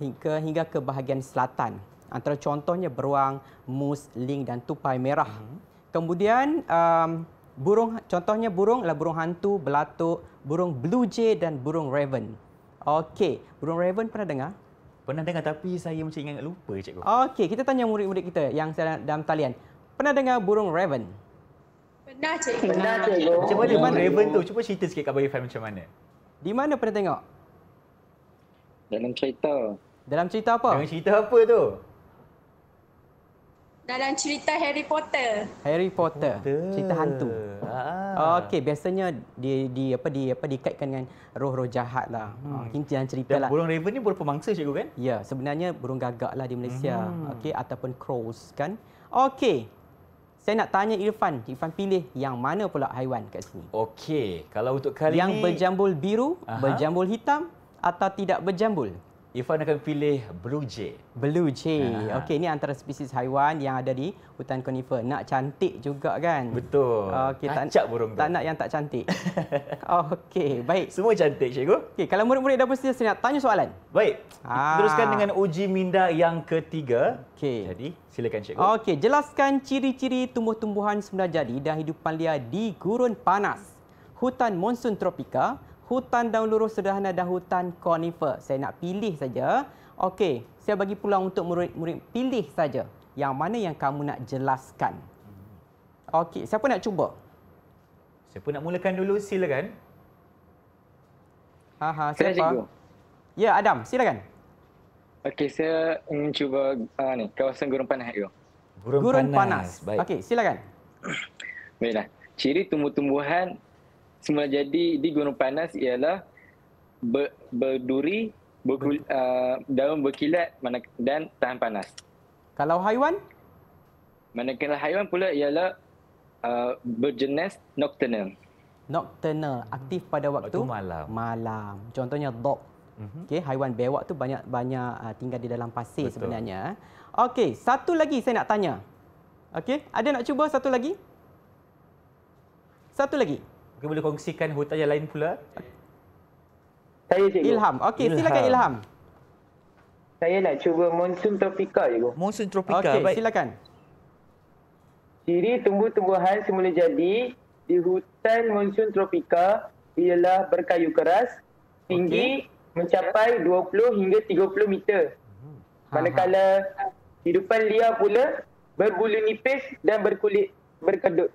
hingga hingga ke bahagian selatan. Antara contohnya beruang, mus, ling dan tupai merah. Hmm. Kemudian um, burung contohnya burung la burung hantu, belatuk, burung blue jay dan burung raven. Okey, burung raven pernah dengar? Pernah dengar tapi saya mesti ingat lupa cikgu. Okey, kita tanya murid-murid kita yang dalam talian. Pernah dengar burung raven? Pernah cikgu. Pernah cikgu. Cuba Macam mana raven tu? Cuba cerita sikit kat Boyfriend macam mana. Di mana pernah tengok? Dalam cerita. Dalam cerita apa? Dalam cerita apa tu? Dalam cerita Harry Potter. Harry Potter. Potter. Cerita hantu. Ah. Okey, biasanya di di apa di apa dikaitkan dengan roh-roh jahat lah. Ha, hmm. Ha, jangan cerita lah. Burung Raven ni burung pemangsa cikgu kan? Ya, sebenarnya burung gagak lah di Malaysia. Hmm. Okey, ataupun crows kan. Okey. Saya nak tanya Irfan, Irfan pilih yang mana pula haiwan kat sini? Okey, kalau untuk kali yang ini... Yang berjambul biru, Aha. berjambul hitam atau tidak berjambul? Irfan akan pilih Blue Jay. Blue Jay. Uh-huh. Okey, ini antara spesies haiwan yang ada di hutan konifer. Nak cantik juga kan? Betul. Okey, tak, nak burung tak nak yang tak cantik. *laughs* Okey, baik. Semua cantik, Cikgu. Okey, kalau murid-murid dah bersedia, saya nak tanya soalan. Baik. Ha. Ah. Teruskan dengan uji minda yang ketiga. Okey. Jadi, silakan Cikgu. Okey, jelaskan ciri-ciri tumbuh-tumbuhan semula jadi dan hidupan liar di gurun panas. Hutan monsun tropika, hutan daun lurus sederhana dan hutan konifer. Saya nak pilih saja. Okey, saya bagi peluang untuk murid-murid pilih saja yang mana yang kamu nak jelaskan. Okey, siapa nak cuba? Siapa nak mulakan dulu silakan. Ha ha, siapa? Ya, Adam, silakan. Okey, saya cuba uh, ni, kawasan gurun panas itu. Gurun, panas. panas. Baik. Okey, silakan. Baiklah. Ciri tumbuh-tumbuhan semula jadi di gunung panas ialah ber, berduri, berkul, uh, daun berkilat dan tahan panas. Kalau haiwan? Manakala haiwan pula ialah uh, berjenis nocturnal. Nocturnal, aktif pada waktu, waktu malam. malam. Contohnya dog. Mhm. Okay, haiwan bewak tu banyak banyak uh, tinggal di dalam pasir Betul. sebenarnya. Okey, satu lagi saya nak tanya. Okey, ada nak cuba satu lagi? Satu lagi. Mungkin boleh kongsikan hutan yang lain pula. Saya cikgu. Ilham. Okey, silakan Ilham. Saya nak cuba monsun tropika cikgu. Monsun tropika. Okey, baik. Silakan. Ciri tumbuh-tumbuhan semula jadi di hutan monsun tropika ialah berkayu keras, tinggi okay. mencapai 20 hingga 30 meter. Hmm. Manakala ha, ha. hidupan liar pula berbulu nipis dan berkulit berkedut.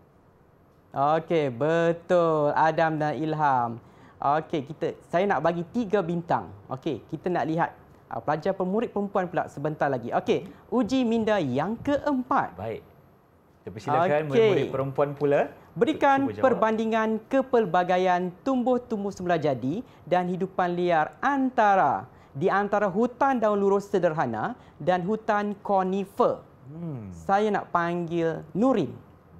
Okey, betul. Adam dan Ilham. Okey, kita saya nak bagi tiga bintang. Okey, kita nak lihat uh, pelajar pemurid perempuan pula sebentar lagi. Okey, uji minda yang keempat. Baik. Kita silakan okay. murid-murid perempuan pula. Berikan perbandingan kepelbagaian tumbuh-tumbuh semula jadi dan hidupan liar antara di antara hutan daun lurus sederhana dan hutan konifer. Hmm. Saya nak panggil Nurin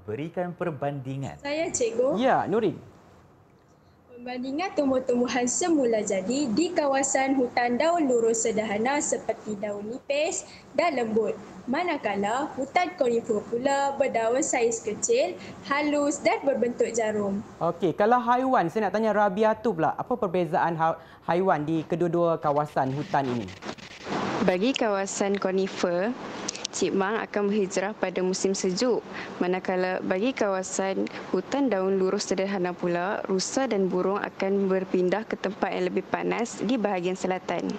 berikan perbandingan. Saya cikgu. Ya, Nurin. Perbandingan tumbuh-tumbuhan semula jadi di kawasan hutan daun lurus sederhana seperti daun nipis dan lembut. Manakala hutan konifer pula berdaun saiz kecil, halus dan berbentuk jarum. Okey, kalau haiwan saya nak tanya Rabia tu pula, apa perbezaan ha- haiwan di kedua-dua kawasan hutan ini? Bagi kawasan konifer, Cik Mang akan berhijrah pada musim sejuk. Manakala bagi kawasan hutan daun lurus sederhana pula, rusa dan burung akan berpindah ke tempat yang lebih panas di bahagian selatan.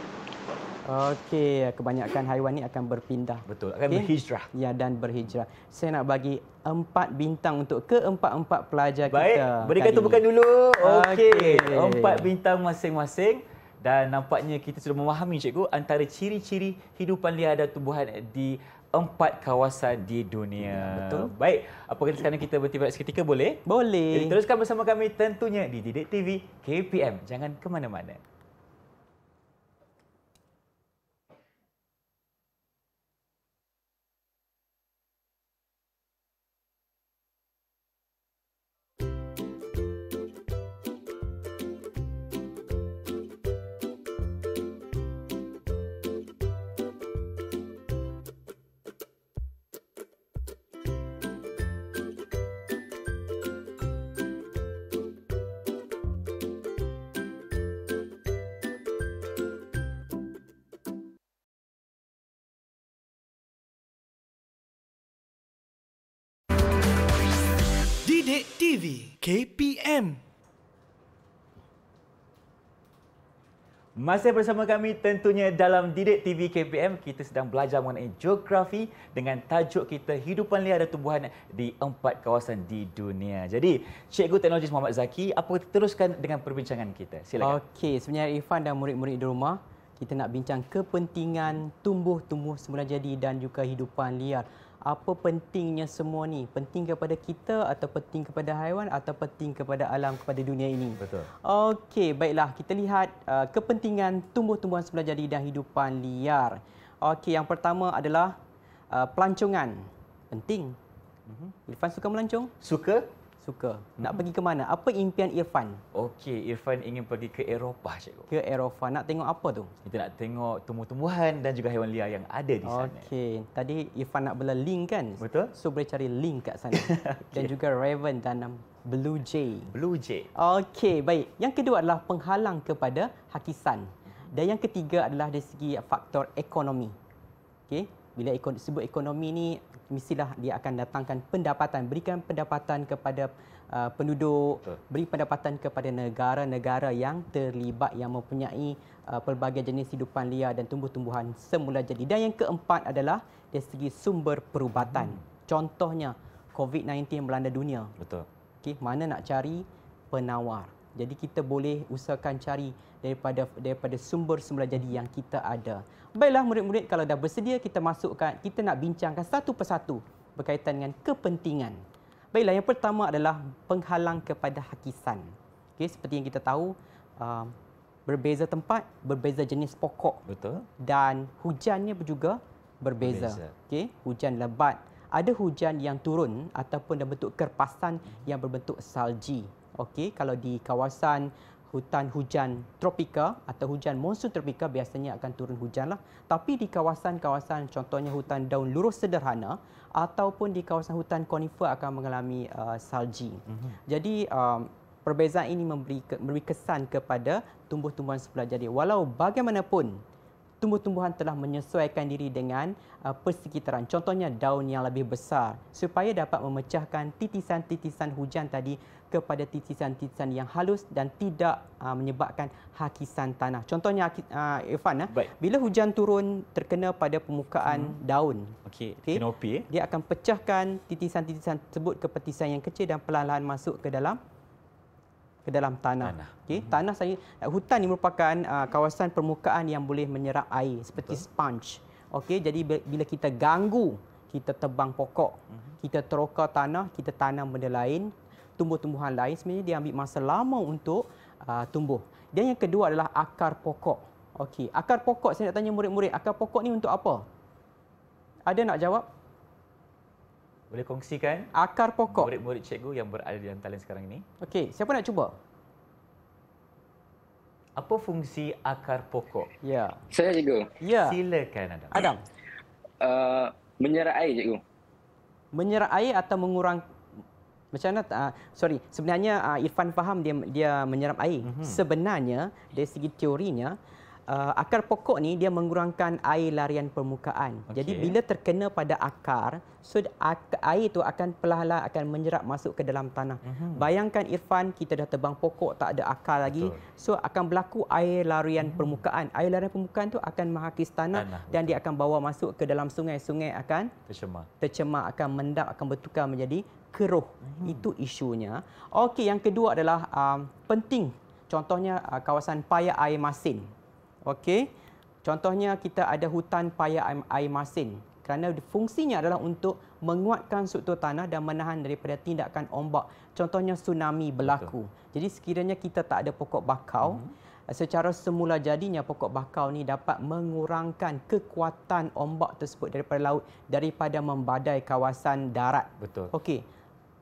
Okey, kebanyakan haiwan ini akan berpindah. Betul, akan okay. berhijrah. Ya, dan berhijrah. Saya nak bagi empat bintang untuk keempat-empat pelajar Baik. kita. Baik, berikan tumpukan dulu. Okey, okay. empat bintang masing-masing. Dan nampaknya kita sudah memahami, Cikgu, antara ciri-ciri hidupan liar dan tumbuhan di empat kawasan di dunia. Betul. Baik, apa kata sekarang kita berhenti berat seketika boleh? Boleh. Jadi teruskan bersama kami tentunya di Didik TV KPM. Jangan ke mana-mana. KPM. Masih bersama kami tentunya dalam Didik TV KPM kita sedang belajar mengenai geografi dengan tajuk kita Hidupan Liar dan Tumbuhan di empat kawasan di dunia. Jadi, Cikgu teknologis Muhammad Zaki, apa kita teruskan dengan perbincangan kita? Silakan. Okey, sebenarnya Irfan dan murid-murid di rumah, kita nak bincang kepentingan tumbuh-tumbuh semula jadi dan juga hidupan liar apa pentingnya semua ni penting kepada kita atau penting kepada haiwan atau penting kepada alam kepada dunia ini betul okey baiklah kita lihat uh, kepentingan tumbuh-tumbuhan sebelah jadi dan hidupan liar okey yang pertama adalah uh, pelancongan penting mhm uh-huh. suka melancong suka suka. Hmm. Nak pergi ke mana? Apa impian Irfan? Okey, Irfan ingin pergi ke Eropah, cikgu. Ke Eropah. Nak tengok apa tu? Kita nak tengok tumbuh-tumbuhan dan juga haiwan liar yang ada di okay. sana. Okey. Tadi Irfan nak bela link kan? Betul. So boleh cari link kat sana. *laughs* okay. Dan juga raven dan um, blue jay. Blue jay. Okey, baik. Yang kedua adalah penghalang kepada hakisan. Hmm. Dan yang ketiga adalah dari segi faktor ekonomi. Okey, bila ekon, sebut ekonomi ni mestilah dia akan datangkan pendapatan berikan pendapatan kepada uh, penduduk Betul. beri pendapatan kepada negara-negara yang terlibat yang mempunyai uh, pelbagai jenis hidupan liar dan tumbuh-tumbuhan semula jadi dan yang keempat adalah dari segi sumber perubatan hmm. contohnya COVID-19 yang melanda dunia Betul. Okay, mana nak cari penawar jadi kita boleh usahakan cari daripada daripada sumber semula jadi yang kita ada. Baiklah murid-murid kalau dah bersedia kita masukkan kita nak bincangkan satu persatu berkaitan dengan kepentingan. Baiklah yang pertama adalah penghalang kepada hakisan. Okey seperti yang kita tahu um, berbeza tempat, berbeza jenis pokok. Betul. Dan hujannya juga berbeza. berbeza. Okey, hujan lebat, ada hujan yang turun ataupun dalam bentuk kerpasan yang berbentuk salji. Okey, kalau di kawasan hutan hujan tropika atau hujan monsun tropika biasanya akan turun hujan lah. Tapi di kawasan-kawasan contohnya hutan daun lurus sederhana ataupun di kawasan hutan konifer akan mengalami uh, salji. Mm-hmm. Jadi um, perbezaan ini memberi, memberi kesan kepada tumbuh-tumbuhan sebelah jadi. Walau bagaimanapun tumbuh-tumbuhan telah menyesuaikan diri dengan uh, persekitaran. Contohnya daun yang lebih besar supaya dapat memecahkan titisan-titisan hujan tadi kepada titisan-titisan yang halus dan tidak uh, menyebabkan hakisan tanah. Contohnya uh, Irfan, uh, bila hujan turun terkena pada permukaan hmm. daun, okay. Okay, kenopi, eh? dia akan pecahkan titisan-titisan tersebut ke petisan yang kecil dan perlahan-lahan masuk ke dalam ke dalam tanah. tanah. Okey, hmm. tanah saya hutan ini merupakan uh, kawasan permukaan yang boleh menyerap air seperti Betul. sponge. Okey, jadi bila kita ganggu, kita tebang pokok, mm -hmm. kita teroka tanah, kita tanam benda lain, tumbuh-tumbuhan lain sebenarnya dia ambil masa lama untuk uh, tumbuh. Dan yang kedua adalah akar pokok. Okey, akar pokok saya nak tanya murid-murid, akar pokok ni untuk apa? Ada nak jawab? boleh kongsikan akar pokok murid-murid cikgu yang berada di dalam talian sekarang ini? Okey, siapa nak cuba? Apa fungsi akar pokok? Ya. Saya cikgu. Ya. Silakan Adam. Adam. Uh, menyerap air cikgu. Menyerap air atau mengurang macam mana? Uh, sorry, sebenarnya uh, Irfan faham dia dia menyerap air. Mm-hmm. Sebenarnya dari segi teorinya uh, akar pokok ni dia mengurangkan air larian permukaan. Okay. Jadi bila terkena pada akar, so air itu akan perlahan-lahan akan menyerap masuk ke dalam tanah. Mm-hmm. Bayangkan Irfan kita dah tebang pokok tak ada akar lagi. Betul. So akan berlaku air larian mm-hmm. permukaan. Air larian permukaan tu akan menghakis tanah, tanah dan betul. dia akan bawa masuk ke dalam sungai. Sungai akan tercemar. Tercemar akan mendak akan bertukar menjadi keruh. Mm-hmm. Itu isunya. Okey, yang kedua adalah um, penting contohnya uh, kawasan paya air masin. Okey. Contohnya kita ada hutan paya air masin kerana fungsinya adalah untuk menguatkan struktur tanah dan menahan daripada tindakan ombak. Contohnya tsunami berlaku. Betul. Jadi sekiranya kita tak ada pokok bakau, hmm secara semula jadinya pokok bakau ni dapat mengurangkan kekuatan ombak tersebut daripada laut daripada membadai kawasan darat. Betul. Okey.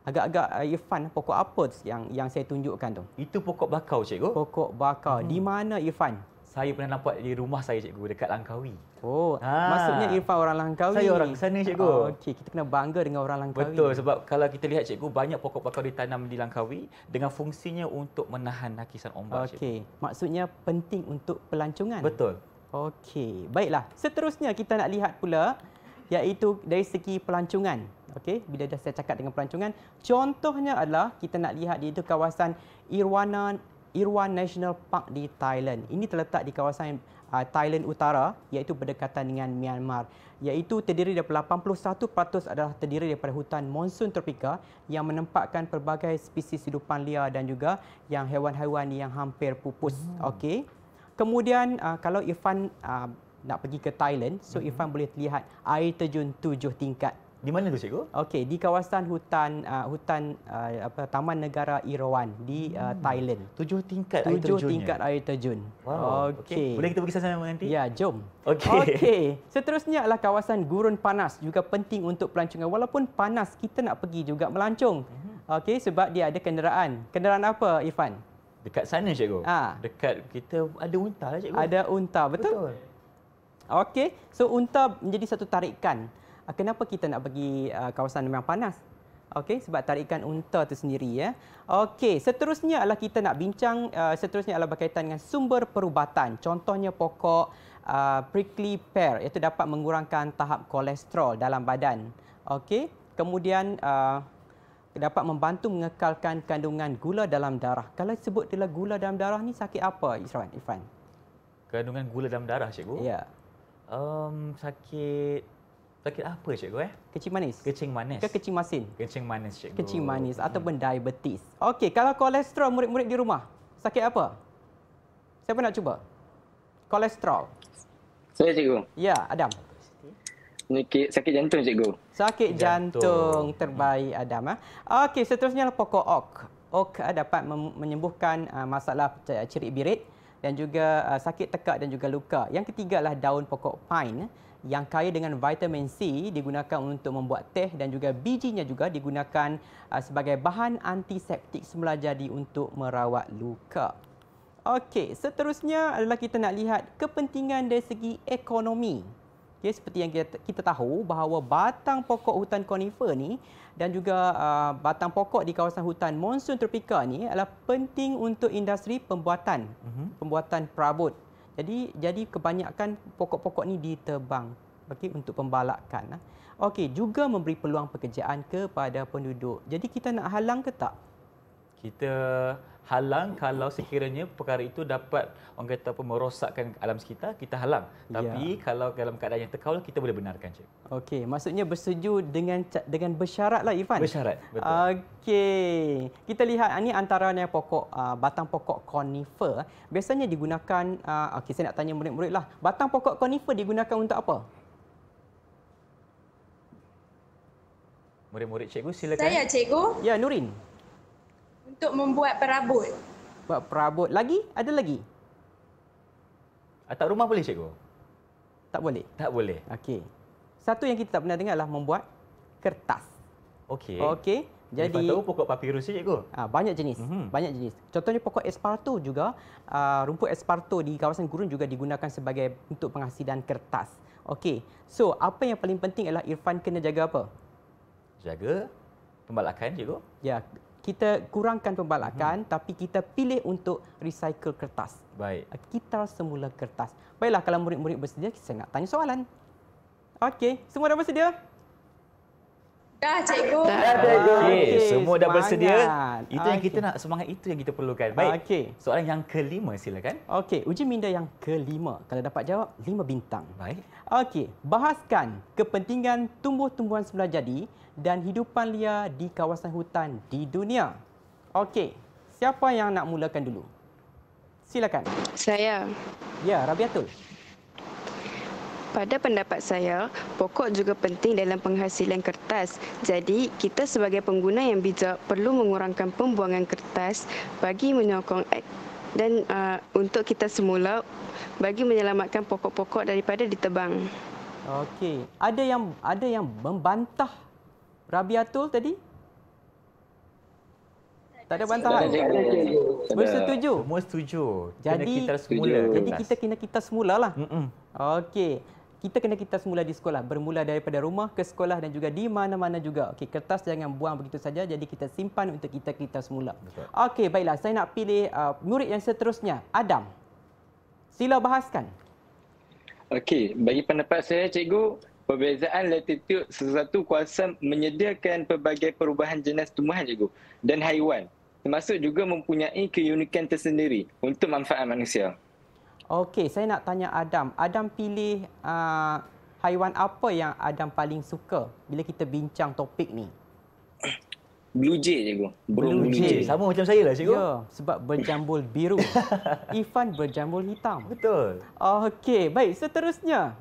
Agak-agak uh, Irfan, pokok apa yang yang saya tunjukkan tu? Itu pokok bakau, cikgu. Pokok bakau. hmm Di mana Irfan? saya pernah nampak di rumah saya cikgu dekat Langkawi. Oh, ha. maksudnya Irfan orang Langkawi. Saya orang sana cikgu. Oh, Okey, kita kena bangga dengan orang Langkawi. Betul sebab kalau kita lihat cikgu banyak pokok bakau ditanam di Langkawi dengan fungsinya untuk menahan nakisan ombak. Okey, maksudnya penting untuk pelancongan. Betul. Okey, baiklah. Seterusnya kita nak lihat pula iaitu dari segi pelancongan. Okey, bila dah saya cakap dengan pelancongan, contohnya adalah kita nak lihat di itu kawasan Irwana Irwan National Park di Thailand. Ini terletak di kawasan uh, Thailand Utara iaitu berdekatan dengan Myanmar iaitu terdiri daripada 81% adalah terdiri daripada hutan monsun tropika yang menempatkan pelbagai spesies hidupan liar dan juga yang hewan-hewan yang hampir pupus. Hmm. Okey. Kemudian uh, kalau Irfan uh, nak pergi ke Thailand, so hmm. Irfan boleh lihat air terjun tujuh tingkat. Di mana tu cikgu? Okey, di kawasan hutan uh, hutan uh, apa Taman Negara Irawan di uh, hmm. Thailand. Tujuh tingkat air terjun. Tujuh tingkat air terjun. Wow. Okey. Okay. Boleh kita pergi sana nanti? Ya, jom. Okey. Okey. *laughs* Seterusnya adalah kawasan gurun panas juga penting untuk pelancongan. Walaupun panas, kita nak pergi juga melancong. Hmm. Okey, sebab dia ada kenderaan. Kenderaan apa, Irfan? Dekat sana cikgu. Ah. Ha. Dekat kita ada unta lah cikgu. Ada unta, betul? Betul. Okey, so unta menjadi satu tarikan. Ah, kenapa kita nak pergi ah, kawasan yang panas? Okey, sebab tarikan unta itu sendiri ya. Okey, seterusnya adalah kita nak bincang ah, seterusnya adalah berkaitan dengan sumber perubatan. Contohnya pokok prickly pear iaitu dapat mengurangkan tahap kolesterol dalam badan. Okey, kemudian dapat membantu mengekalkan kandungan gula dalam darah. Kalau sebut dia lah gula dalam darah ni sakit apa, Isran, Ifan? Kandungan gula dalam darah, Cikgu? Ya. Um, sakit Sakit apa cikgu eh? Kecing manis. Kecing manis. Ke kecing masin. Kecing manis cikgu. Kecing manis atau hmm. diabetes. Okey, kalau kolesterol murid-murid di rumah, sakit apa? Siapa nak cuba? Kolesterol. Saya cikgu. Ya, Adam. Sakit, sakit jantung cikgu. Sakit jantung, jantung. Hmm. terbaik Adam. Eh? Okey, seterusnya lah pokok ok. Ok dapat menyembuhkan uh, masalah cirit birit dan juga uh, sakit tekak dan juga luka. Yang ketiga adalah daun pokok pine yang kaya dengan vitamin C digunakan untuk membuat teh dan juga bijinya juga digunakan uh, sebagai bahan antiseptik semula jadi untuk merawat luka. Okey, seterusnya adalah kita nak lihat kepentingan dari segi ekonomi. Okay, seperti yang kita tahu bahawa batang pokok hutan konifer ni dan juga uh, batang pokok di kawasan hutan monsun tropika ni adalah penting untuk industri pembuatan mm-hmm. pembuatan perabot jadi jadi kebanyakan pokok-pokok ni ditebang okay, untuk pembalakan. Ah. Okey, juga memberi peluang pekerjaan kepada penduduk. Jadi kita nak halang ke tak? kita halang kalau sekiranya perkara itu dapat orang kata apa merosakkan alam sekitar kita halang ya. tapi ya. kalau dalam keadaan yang terkawal kita boleh benarkan cik okey maksudnya bersetuju dengan dengan bersyaratlah Irfan bersyarat betul okey kita lihat ini ah, antara yang pokok ah, batang pokok conifer biasanya digunakan ah, okey saya nak tanya murid-murid lah batang pokok conifer digunakan untuk apa murid-murid cikgu silakan saya cikgu ya nurin untuk membuat perabot. Buat perabot. Lagi? Ada lagi? Atap ah, rumah boleh, Cikgu? Tak boleh. Tak boleh. Okey. Satu yang kita tak pernah dengar adalah membuat kertas. Okey. Okey. Jadi, Lepas tahu pokok papirus ni, Cikgu? Ah, banyak jenis. Mm-hmm. Banyak jenis. Contohnya pokok esparto juga. Ah, rumput esparto di kawasan gurun juga digunakan sebagai untuk penghasilan kertas. Okey. So, apa yang paling penting adalah Irfan kena jaga apa? Jaga pembalakan, Cikgu. Ya kita kurangkan pembalakan hmm. tapi kita pilih untuk recycle kertas. Baik. Kita semula kertas. Baiklah kalau murid-murid bersedia saya nak tanya soalan. Okey, semua dah bersedia? Dah cikgu. Dah cikgu. Okey, okay. semua dah semangat. bersedia. Itu okay. yang kita nak, semangat itu yang kita perlukan. Baik. Okay. Soalan yang kelima silakan. Okey, uji minda yang kelima. Kalau dapat jawab, lima bintang. Baik. Okey, bahaskan kepentingan tumbuh-tumbuhan semula jadi dan hidupan liar di kawasan hutan di dunia. Okey, siapa yang nak mulakan dulu? Silakan. Saya. Ya, Rabiatul. Rabiatul. Pada pendapat saya, pokok juga penting dalam penghasilan kertas. Jadi, kita sebagai pengguna yang bijak perlu mengurangkan pembuangan kertas bagi menyokong dan uh, untuk kita semula bagi menyelamatkan pokok-pokok daripada ditebang. Okey, ada yang ada yang membantah Rabiatul tadi? Tak ada bantahan. setuju? Semua setuju. Jadi kita semula. Jadi kita kena kita semulalah. Hmm. Okey kita kena kita semula di sekolah bermula daripada rumah ke sekolah dan juga di mana-mana juga okey kertas jangan buang begitu saja jadi kita simpan untuk kita kita semula okey baiklah saya nak pilih uh, murid yang seterusnya Adam sila bahaskan okey bagi pendapat saya cikgu Perbezaan latitude sesuatu kuasa menyediakan pelbagai perubahan jenis tumbuhan cikgu dan haiwan termasuk juga mempunyai keunikan tersendiri untuk manfaat manusia. Okey, saya nak tanya Adam. Adam pilih uh, haiwan apa yang Adam paling suka bila kita bincang topik ni? Blue Jay, cikgu. Blue, Blue Jay. Jay. Sama macam saya lah, cikgu. Ya, sebab berjambul biru. *laughs* Ifan berjambul hitam. Betul. Okey, baik. Seterusnya,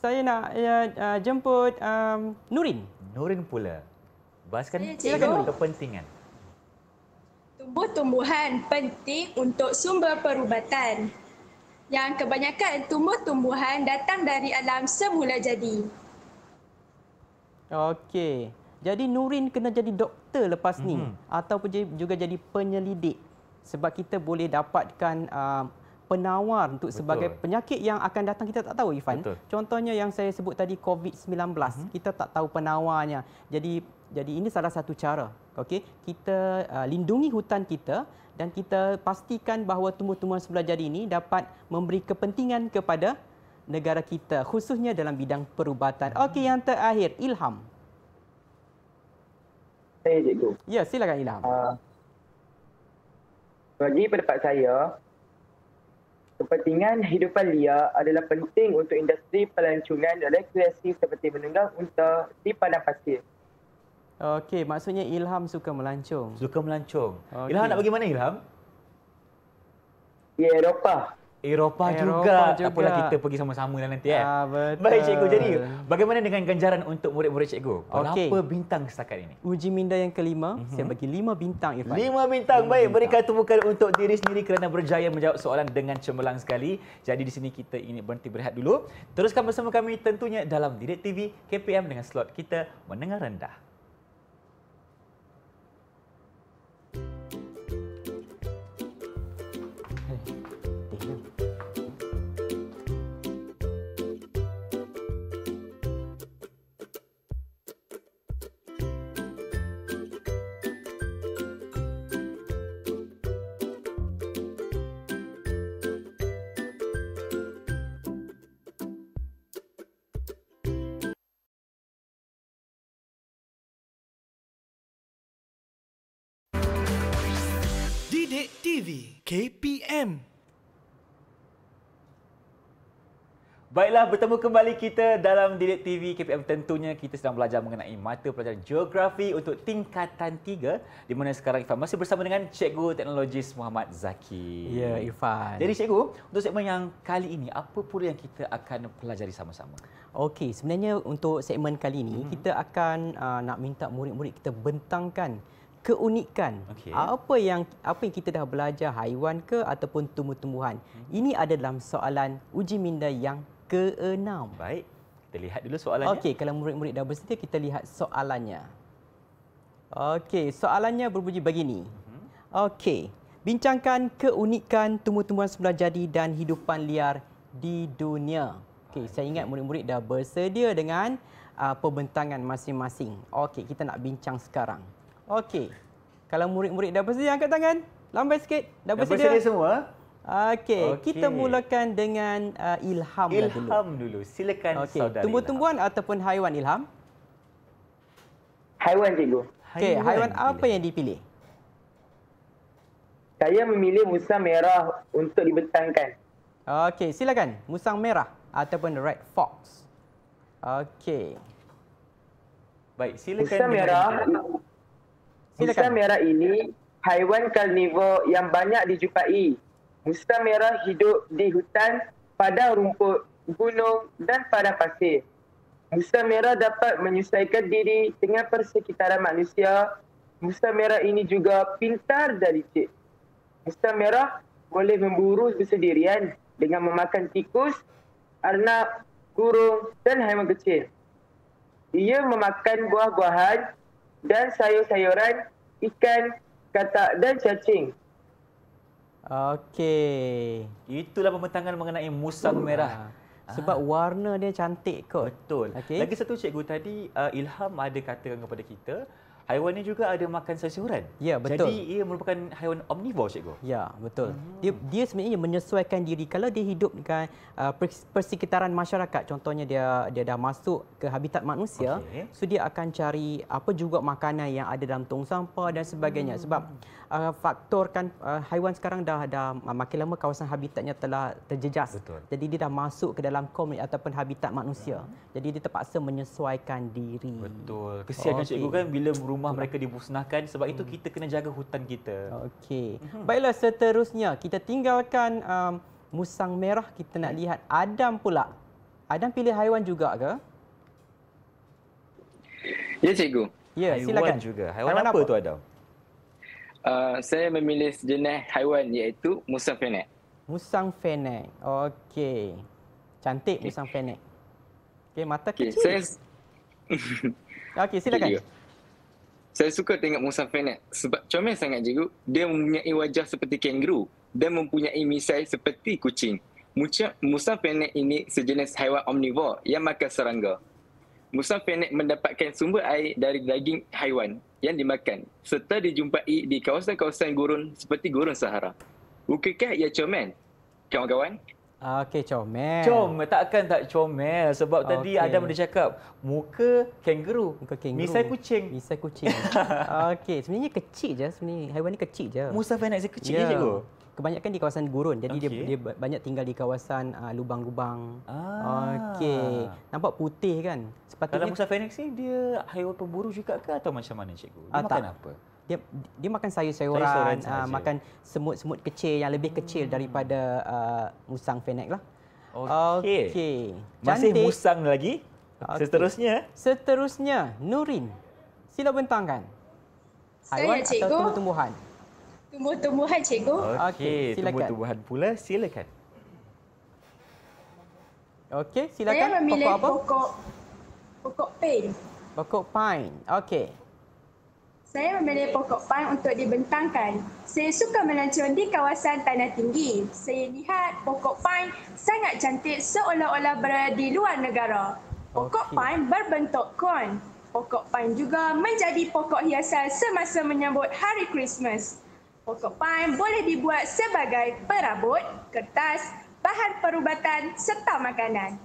saya nak uh, uh, jemput um, Nurin. Nurin pula. Bahaskan kepentingan. Tumbuh-tumbuhan penting untuk sumber perubatan yang kebanyakan tumbuh-tumbuhan datang dari alam semula jadi. Okey. Jadi Nurin kena jadi doktor lepas mm-hmm. ni mhm. ataupun juga jadi penyelidik sebab kita boleh dapatkan uh, penawar untuk Betul. sebagai penyakit yang akan datang kita tak tahu Ifan. Betul. Contohnya yang saya sebut tadi COVID-19, mm-hmm. kita tak tahu penawarnya. Jadi jadi ini salah satu cara. Okey, kita uh, lindungi hutan kita dan kita pastikan bahawa tumbuh-tumbuhan sebelah jari ini dapat memberi kepentingan kepada negara kita khususnya dalam bidang perubatan. Okey yang terakhir Ilham. Saya hey, cikgu. Ya, silakan Ilham. Uh, bagi pendapat saya, kepentingan hidupan liar adalah penting untuk industri pelancongan dan rekreasi seperti menunggang unta di padang pasir. Okey, maksudnya Ilham suka melancung. Suka melancung. Okay. Ilham nak pergi mana Ilham? Di ya, Eropah. Eropah juga. juga. Tak apalah kita pergi sama-sama lah nanti. Ah, eh. betul. Baik cikgu, jadi bagaimana dengan ganjaran untuk murid-murid cikgu? Okay. Berapa bintang setakat ini? Uji minda yang kelima, mm-hmm. saya bagi lima bintang Irfan. Lima bintang, lima baik. Bintang. Berikan tumpukan untuk diri sendiri kerana berjaya menjawab soalan dengan cemerlang sekali. Jadi di sini kita ini berhenti berehat dulu. Teruskan bersama kami tentunya dalam Direct TV KPM dengan slot kita Menengah Rendah. KPM. Baiklah, bertemu kembali kita dalam Direct TV KPM. Tentunya kita sedang belajar mengenai mata pelajaran geografi untuk tingkatan tiga di mana sekarang Ifan masih bersama dengan Cikgu Teknologis Muhammad Zaki. Ya, Ifan. Jadi Cikgu, untuk segmen yang kali ini, apa pula yang kita akan pelajari sama-sama? Okey, sebenarnya untuk segmen kali ini, hmm. kita akan uh, nak minta murid-murid kita bentangkan keunikan okay. apa yang apa yang kita dah belajar haiwan ke ataupun tumbuh-tumbuhan hmm. ini ada dalam soalan uji minda yang keenam baik kita lihat dulu soalannya okey kalau murid-murid dah bersedia kita lihat soalannya okey soalannya berbunyi begini hmm. okey bincangkan keunikan tumbuh-tumbuhan semula jadi dan hidupan liar di dunia okey saya ingat murid-murid dah bersedia dengan uh, pembentangan masing-masing okey kita nak bincang sekarang Okey. Kalau murid-murid dah bersedia angkat tangan. lambat sikit. Dah bersedia. Dah bersedia semua. Okey, okay. kita mulakan dengan uh, ilham, ilham dulu. Ilham dulu. Silakan okay. saudari. Tumbuh-tumbuhan ataupun haiwan ilham? Haiwan cikgu. Okey, haiwan, haiwan apa pilih. yang dipilih? Saya memilih musang merah untuk dibetangkan. Okey, silakan. Musang merah ataupun red fox. Okey. Baik, silakan. Musang merah. Dengan... Musa merah ini haiwan karnivor yang banyak dijumpai. Musa merah hidup di hutan, pada rumput, gunung dan pada pasir. Musa merah dapat menyesuaikan diri dengan persekitaran manusia. Musa merah ini juga pintar dan licik. Musa merah boleh memburu bersendirian dengan memakan tikus, arnab, burung dan haiwan kecil. Ia memakan buah-buahan dan sayur-sayuran ikan, katak dan cacing. Okey. Itulah pembentangan mengenai musang uh. merah. Ah. Sebab ah. warna dia cantik kot. Betul. Okay. Lagi satu cikgu tadi, uh, Ilham ada kata kepada kita, haiwan ni juga ada makan sayuran. Ya, betul. Jadi ia merupakan haiwan omnivor, cikgu. Ya, betul. Hmm. Dia dia sebenarnya menyesuaikan diri kalau dia hidup dengan uh, persekitaran masyarakat. Contohnya dia dia dah masuk ke habitat manusia, okay. so dia akan cari apa juga makanan yang ada dalam tong sampah dan sebagainya. Hmm. Sebab uh, faktorkan uh, haiwan sekarang dah dah makin lama kawasan habitatnya telah terjejas. Betul. Jadi dia dah masuk ke dalam komun ataupun habitat manusia. Hmm. Jadi dia terpaksa menyesuaikan diri. Betul. Kesian okay. cikgu kan bila rumah mereka dibusnahkan sebab hmm. itu kita kena jaga hutan kita. Okey. Hmm. Baiklah seterusnya kita tinggalkan um, musang merah kita nak hmm. lihat Adam pula. Adam pilih haiwan juga ke? Ya cikgu. Ya, haiwan silakan. juga. Haiwan, haiwan apa, apa tu Adam? Uh, saya memilih sejenis haiwan iaitu musang fennec. Musang fennec. Okey. Cantik okay. musang fennec. Okey, mata okay. kecil. Saya... *laughs* Okey, silakan. Okay, saya suka tengok musang fennec sebab comel sangat juga. Dia mempunyai wajah seperti kangaroo dan mempunyai misai seperti kucing. Musang fennec ini sejenis haiwan omnivore yang makan serangga. Musang Fennec mendapatkan sumber air dari daging haiwan yang dimakan serta dijumpai di kawasan-kawasan gurun seperti Gurun Sahara. Bukankah ia comel? Kawan-kawan? Ah, okey, comel. Comel. Takkan tak comel. Sebab okay. tadi ada ada cakap, muka kanguru. Muka kanguru. Misai kucing. Misai kucing. *laughs* Okey, sebenarnya kecil je. Sebenarnya haiwan ni kecil je. Musa Fennec kecil yeah. je, cikgu. Ya kebanyakan di kawasan gurun jadi okay. dia dia banyak tinggal di kawasan uh, lubang-lubang ah. okey nampak putih kan sepatutnya kalau musa phoenix ni dia haiwan pemburu juga ke atau macam mana cikgu dia uh, makan tak. apa dia dia makan sayur-sayuran sayur uh, ah, makan semut-semut kecil yang lebih kecil hmm. daripada uh, musang phoenix lah okey okey masih musang lagi okay. seterusnya seterusnya nurin sila bentangkan haiwan atau tumbuh-tumbuhan tumbuh-tumbuhan cikgu. Okey, okay, tumbuh-tumbuhan pula silakan. Okey, silakan. Saya memilih pokok apa? Pokok pokok pine. Pokok pine. Okey. Saya memilih pokok pine untuk dibentangkan. Saya suka melancong di kawasan tanah tinggi. Saya lihat pokok pine sangat cantik seolah-olah berada di luar negara. Pokok okay. pine berbentuk cone. Pokok pine juga menjadi pokok hiasan semasa menyambut Hari Christmas. Pokok pine boleh dibuat sebagai perabot, kertas, bahan perubatan serta makanan.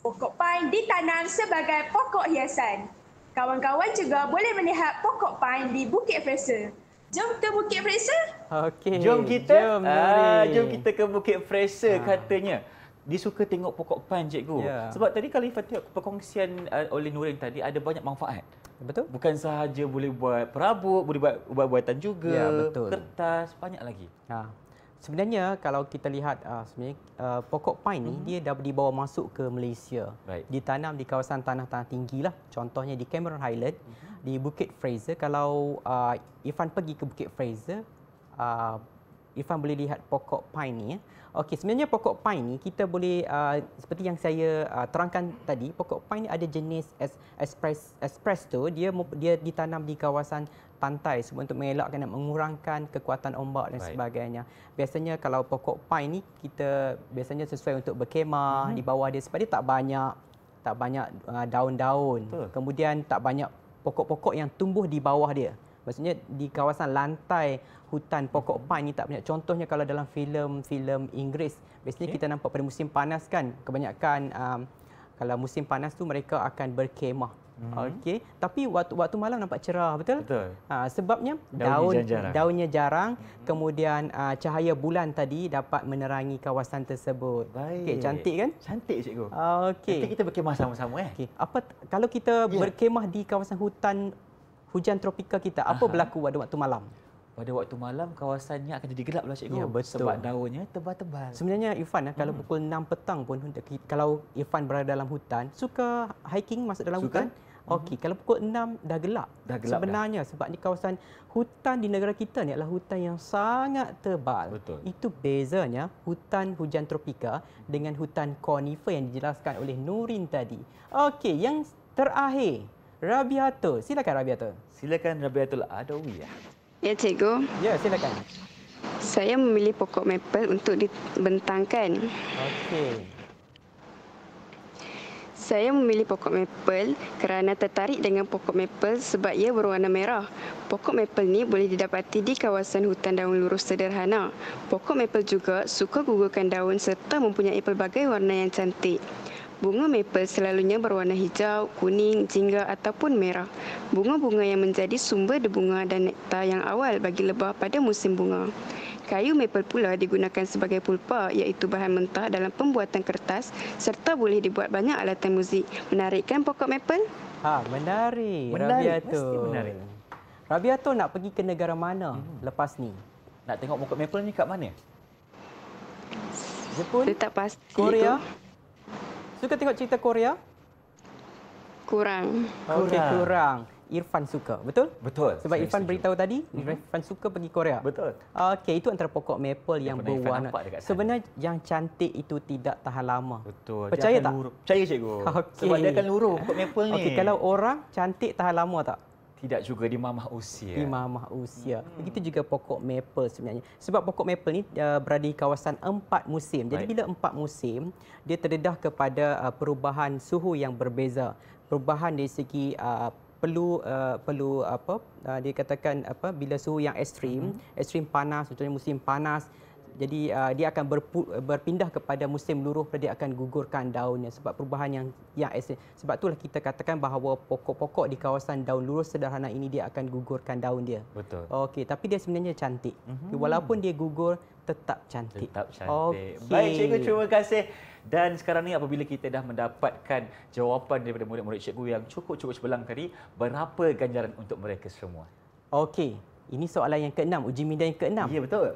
Pokok pine ditanam sebagai pokok hiasan. Kawan-kawan juga boleh melihat pokok pine di Bukit Fraser. Jom ke Bukit Fraser. Okey. Jom kita. Jom, ah, jom kita ke Bukit Fraser ah. katanya dia suka tengok pokok pan cikgu. Yeah. Sebab tadi kalau Ifah tengok perkongsian uh, oleh Nurin tadi ada banyak manfaat. Betul. Bukan sahaja boleh buat perabot, boleh buat buat-buatan juga, yeah, betul. kertas, banyak lagi. Ha. Sebenarnya kalau kita lihat uh, sebenarnya uh, pokok pine ni hmm dia dah dibawa masuk ke Malaysia. Right. Ditanam di kawasan tanah-tanah tinggilah. Contohnya di Cameron Highland, hmm di Bukit Fraser. Kalau uh, Ifan pergi ke Bukit Fraser, uh, Irfan boleh lihat pokok pine ni ya. Okey, sebenarnya pokok pine ni kita boleh uh, seperti yang saya uh, terangkan tadi, pokok pine ni ada jenis es, espres espres tu, dia dia ditanam di kawasan pantai semua untuk mengelakkan dan mengurangkan kekuatan ombak dan Baik. sebagainya. Biasanya kalau pokok pine ni kita biasanya sesuai untuk berkemah hmm. di bawah dia sebab dia tak banyak tak banyak uh, daun-daun. Betul. Kemudian tak banyak pokok-pokok yang tumbuh di bawah dia. Maksudnya di kawasan lantai hutan pokok mhm. pine ni tak banyak contohnya kalau dalam filem-filem Inggeris biasanya okay. kita nampak pada musim panas kan kebanyakan um, kalau musim panas tu mereka akan berkemah mm-hmm. okey tapi waktu waktu malam nampak cerah betul, betul. Uh, sebabnya daunnya daun jarang. daunnya jarang mm-hmm. kemudian uh, cahaya bulan tadi dapat menerangi kawasan tersebut okey cantik kan cantik cikgu okey Tapi kita berkemah sama-sama eh okey apa kalau kita yeah. berkemah di kawasan hutan hujan tropika kita apa Aha. berlaku pada waktu malam pada waktu malam kawasannya akan jadi gelap lah cikgu ya, betul. sebab daunnya tebal-tebal. Sebenarnya Irfan kalau hmm. pukul 6 petang pun kalau Irfan berada dalam hutan suka hiking masuk dalam suka? hutan hmm. Okey, kalau pukul 6 dah gelap. Dah gelap Sebenarnya dah. sebab ni kawasan hutan di negara kita ni adalah hutan yang sangat tebal. Betul. Itu bezanya hutan hujan tropika dengan hutan konifer yang dijelaskan oleh Nurin tadi. Okey, yang terakhir, Rabiatul. Silakan Rabiatul. Silakan Rabiatul Adawi ya. Ah. Ya, cikgu. Ya, silakan. Saya memilih pokok maple untuk dibentangkan. Okey. Saya memilih pokok maple kerana tertarik dengan pokok maple sebab ia berwarna merah. Pokok maple ni boleh didapati di kawasan hutan daun lurus sederhana. Pokok maple juga suka gugurkan daun serta mempunyai pelbagai warna yang cantik. Bunga maple selalunya berwarna hijau, kuning, jingga ataupun merah. Bunga-bunga yang menjadi sumber debunga dan nektar yang awal bagi lebah pada musim bunga. Kayu maple pula digunakan sebagai pulpa iaitu bahan mentah dalam pembuatan kertas serta boleh dibuat banyak alatan muzik. Menarikkan pokok maple? Ha, menarik. menarik. Rabiatul. Mesti menarik. Rabiatul nak pergi ke negara mana hmm. lepas ni? Nak tengok pokok maple ni kat mana? Jepun? tak pasti. Korea? Itu. Suka tengok cerita Korea? Kurang. Okey, kurang. Irfan suka, betul? Betul. Sebab saya Irfan saya beritahu saya. tadi, mhm. Irfan suka pergi Korea. Betul. Okey, itu antara pokok maple Dia yang berwarna. Sebenarnya yang cantik itu tidak tahan lama. Betul. Percaya tak? Percaya cikgu. *laughs* Okay. Sebab dia akan luruh pokok maple ni. Okey, kalau orang cantik tahan lama tak? tidak juga di mamah usia. Di mamah usia. Hmm. Begitu juga pokok maple sebenarnya. Sebab pokok maple ni uh, berada di kawasan empat musim. Jadi Baik. bila empat musim, dia terdedah kepada uh, perubahan suhu yang berbeza. Perubahan dari segi uh, perlu uh, perlu apa uh, dikatakan apa bila suhu yang ekstrim, hmm. ekstrim panas contohnya musim panas jadi uh, dia akan berpu, berpindah kepada musim luruh dia akan gugurkan daunnya sebab perubahan yang yang sebab itulah kita katakan bahawa pokok-pokok di kawasan daun luruh sederhana ini dia akan gugurkan daun dia. Betul. Okey, tapi dia sebenarnya cantik. Mm-hmm. Walaupun dia gugur tetap cantik. Tetap cantik. Okay. Baik, cikgu terima kasih. Dan sekarang ni apabila kita dah mendapatkan jawapan daripada murid-murid cikgu yang cukup-cukup sebelang tadi, berapa ganjaran untuk mereka semua? Okey. Ini soalan yang keenam, uji minda yang keenam. Ya, betul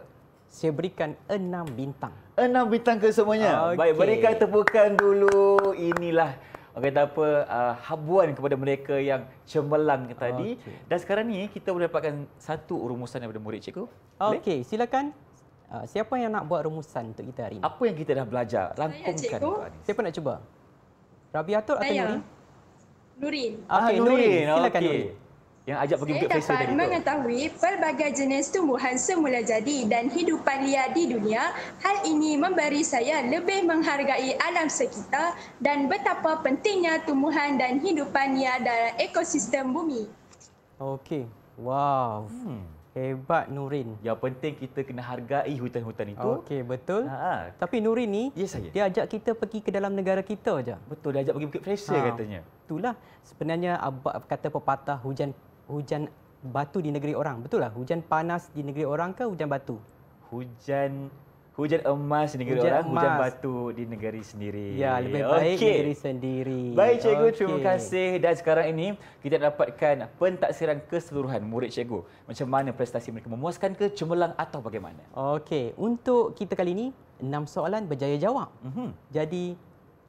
saya berikan enam bintang. Enam bintang ke semuanya? Okay. Baik, berikan tepukan dulu. Inilah Okey, tak apa. Uh, habuan kepada mereka yang cemerlang tadi. Okay. Dan sekarang ni kita boleh dapatkan satu rumusan daripada murid cikgu. Okey, silakan. Uh, siapa yang nak buat rumusan untuk kita hari ini? Apa yang kita dah belajar? Rangkumkan. Siapa nak cuba? Rabiatul atau Nurin? Nurin. Ah, okey, Nurin. Silakan okay. Nurin yang ajak pergi Bukit Fesa tadi tu. Saya mengetahui pelbagai jenis tumbuhan semula jadi dan hidupan liar di dunia. Hal ini memberi saya lebih menghargai alam sekitar dan betapa pentingnya tumbuhan dan hidupan liar dalam ekosistem bumi. Okey. Wow. Hmm. Hebat Nurin. Yang penting kita kena hargai hutan-hutan itu. Okey, betul. Ha. Tapi Nurin ni, yes, ya, dia ajak kita pergi ke dalam negara kita aja. Betul, dia ajak pergi Bukit Fraser ha. katanya. Itulah sebenarnya kata pepatah hujan hujan batu di negeri orang. Betul lah, hujan panas di negeri orang ke hujan batu? Hujan hujan emas di negeri hujan orang, emas. hujan batu di negeri sendiri. Ya, lebih baik okay. negeri sendiri. Baik cikgu, okay. terima kasih. Dan sekarang ini kita dapatkan pentaksiran keseluruhan murid cikgu. Macam mana prestasi mereka memuaskan ke cemerlang atau bagaimana? Okey, untuk kita kali ini enam soalan berjaya jawab. Mm-hmm. Jadi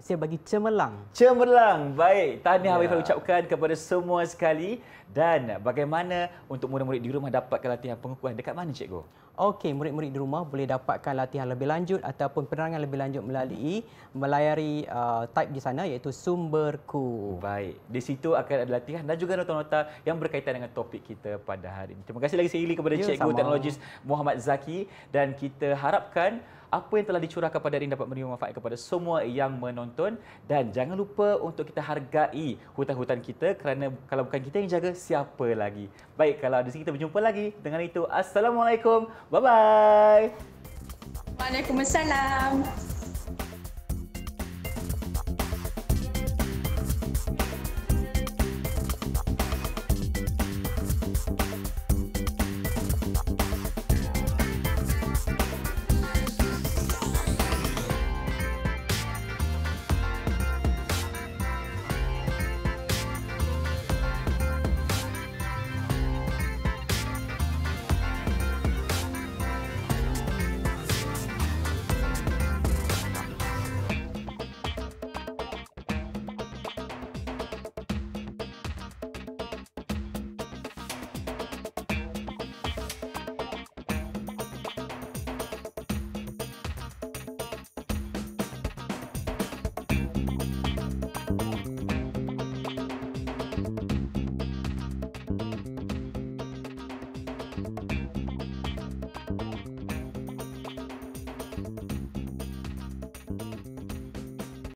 saya bagi cemerlang. Cemerlang. Baik. Tahniah Abang ya. ucapkan kepada semua sekali. Dan bagaimana untuk murid-murid di rumah dapatkan latihan pengukuhan? Dekat mana, Cikgu? Okey, murid-murid di rumah boleh dapatkan latihan lebih lanjut ataupun penerangan lebih lanjut melalui melayari uh, type di sana iaitu sumberku. Baik. Di situ akan ada latihan dan juga nota-nota yang berkaitan dengan topik kita pada hari ini. Terima kasih lagi sekali kepada ya, Cikgu Teknologis Muhammad Zaki dan kita harapkan apa yang telah dicurahkan kepada hari ini dapat memberi manfaat kepada semua yang menonton dan jangan lupa untuk kita hargai hutan-hutan kita kerana kalau bukan kita yang jaga siapa lagi. Baik kalau di sini kita berjumpa lagi dengan itu Assalamualaikum Bye bye. Waalaikumsalam.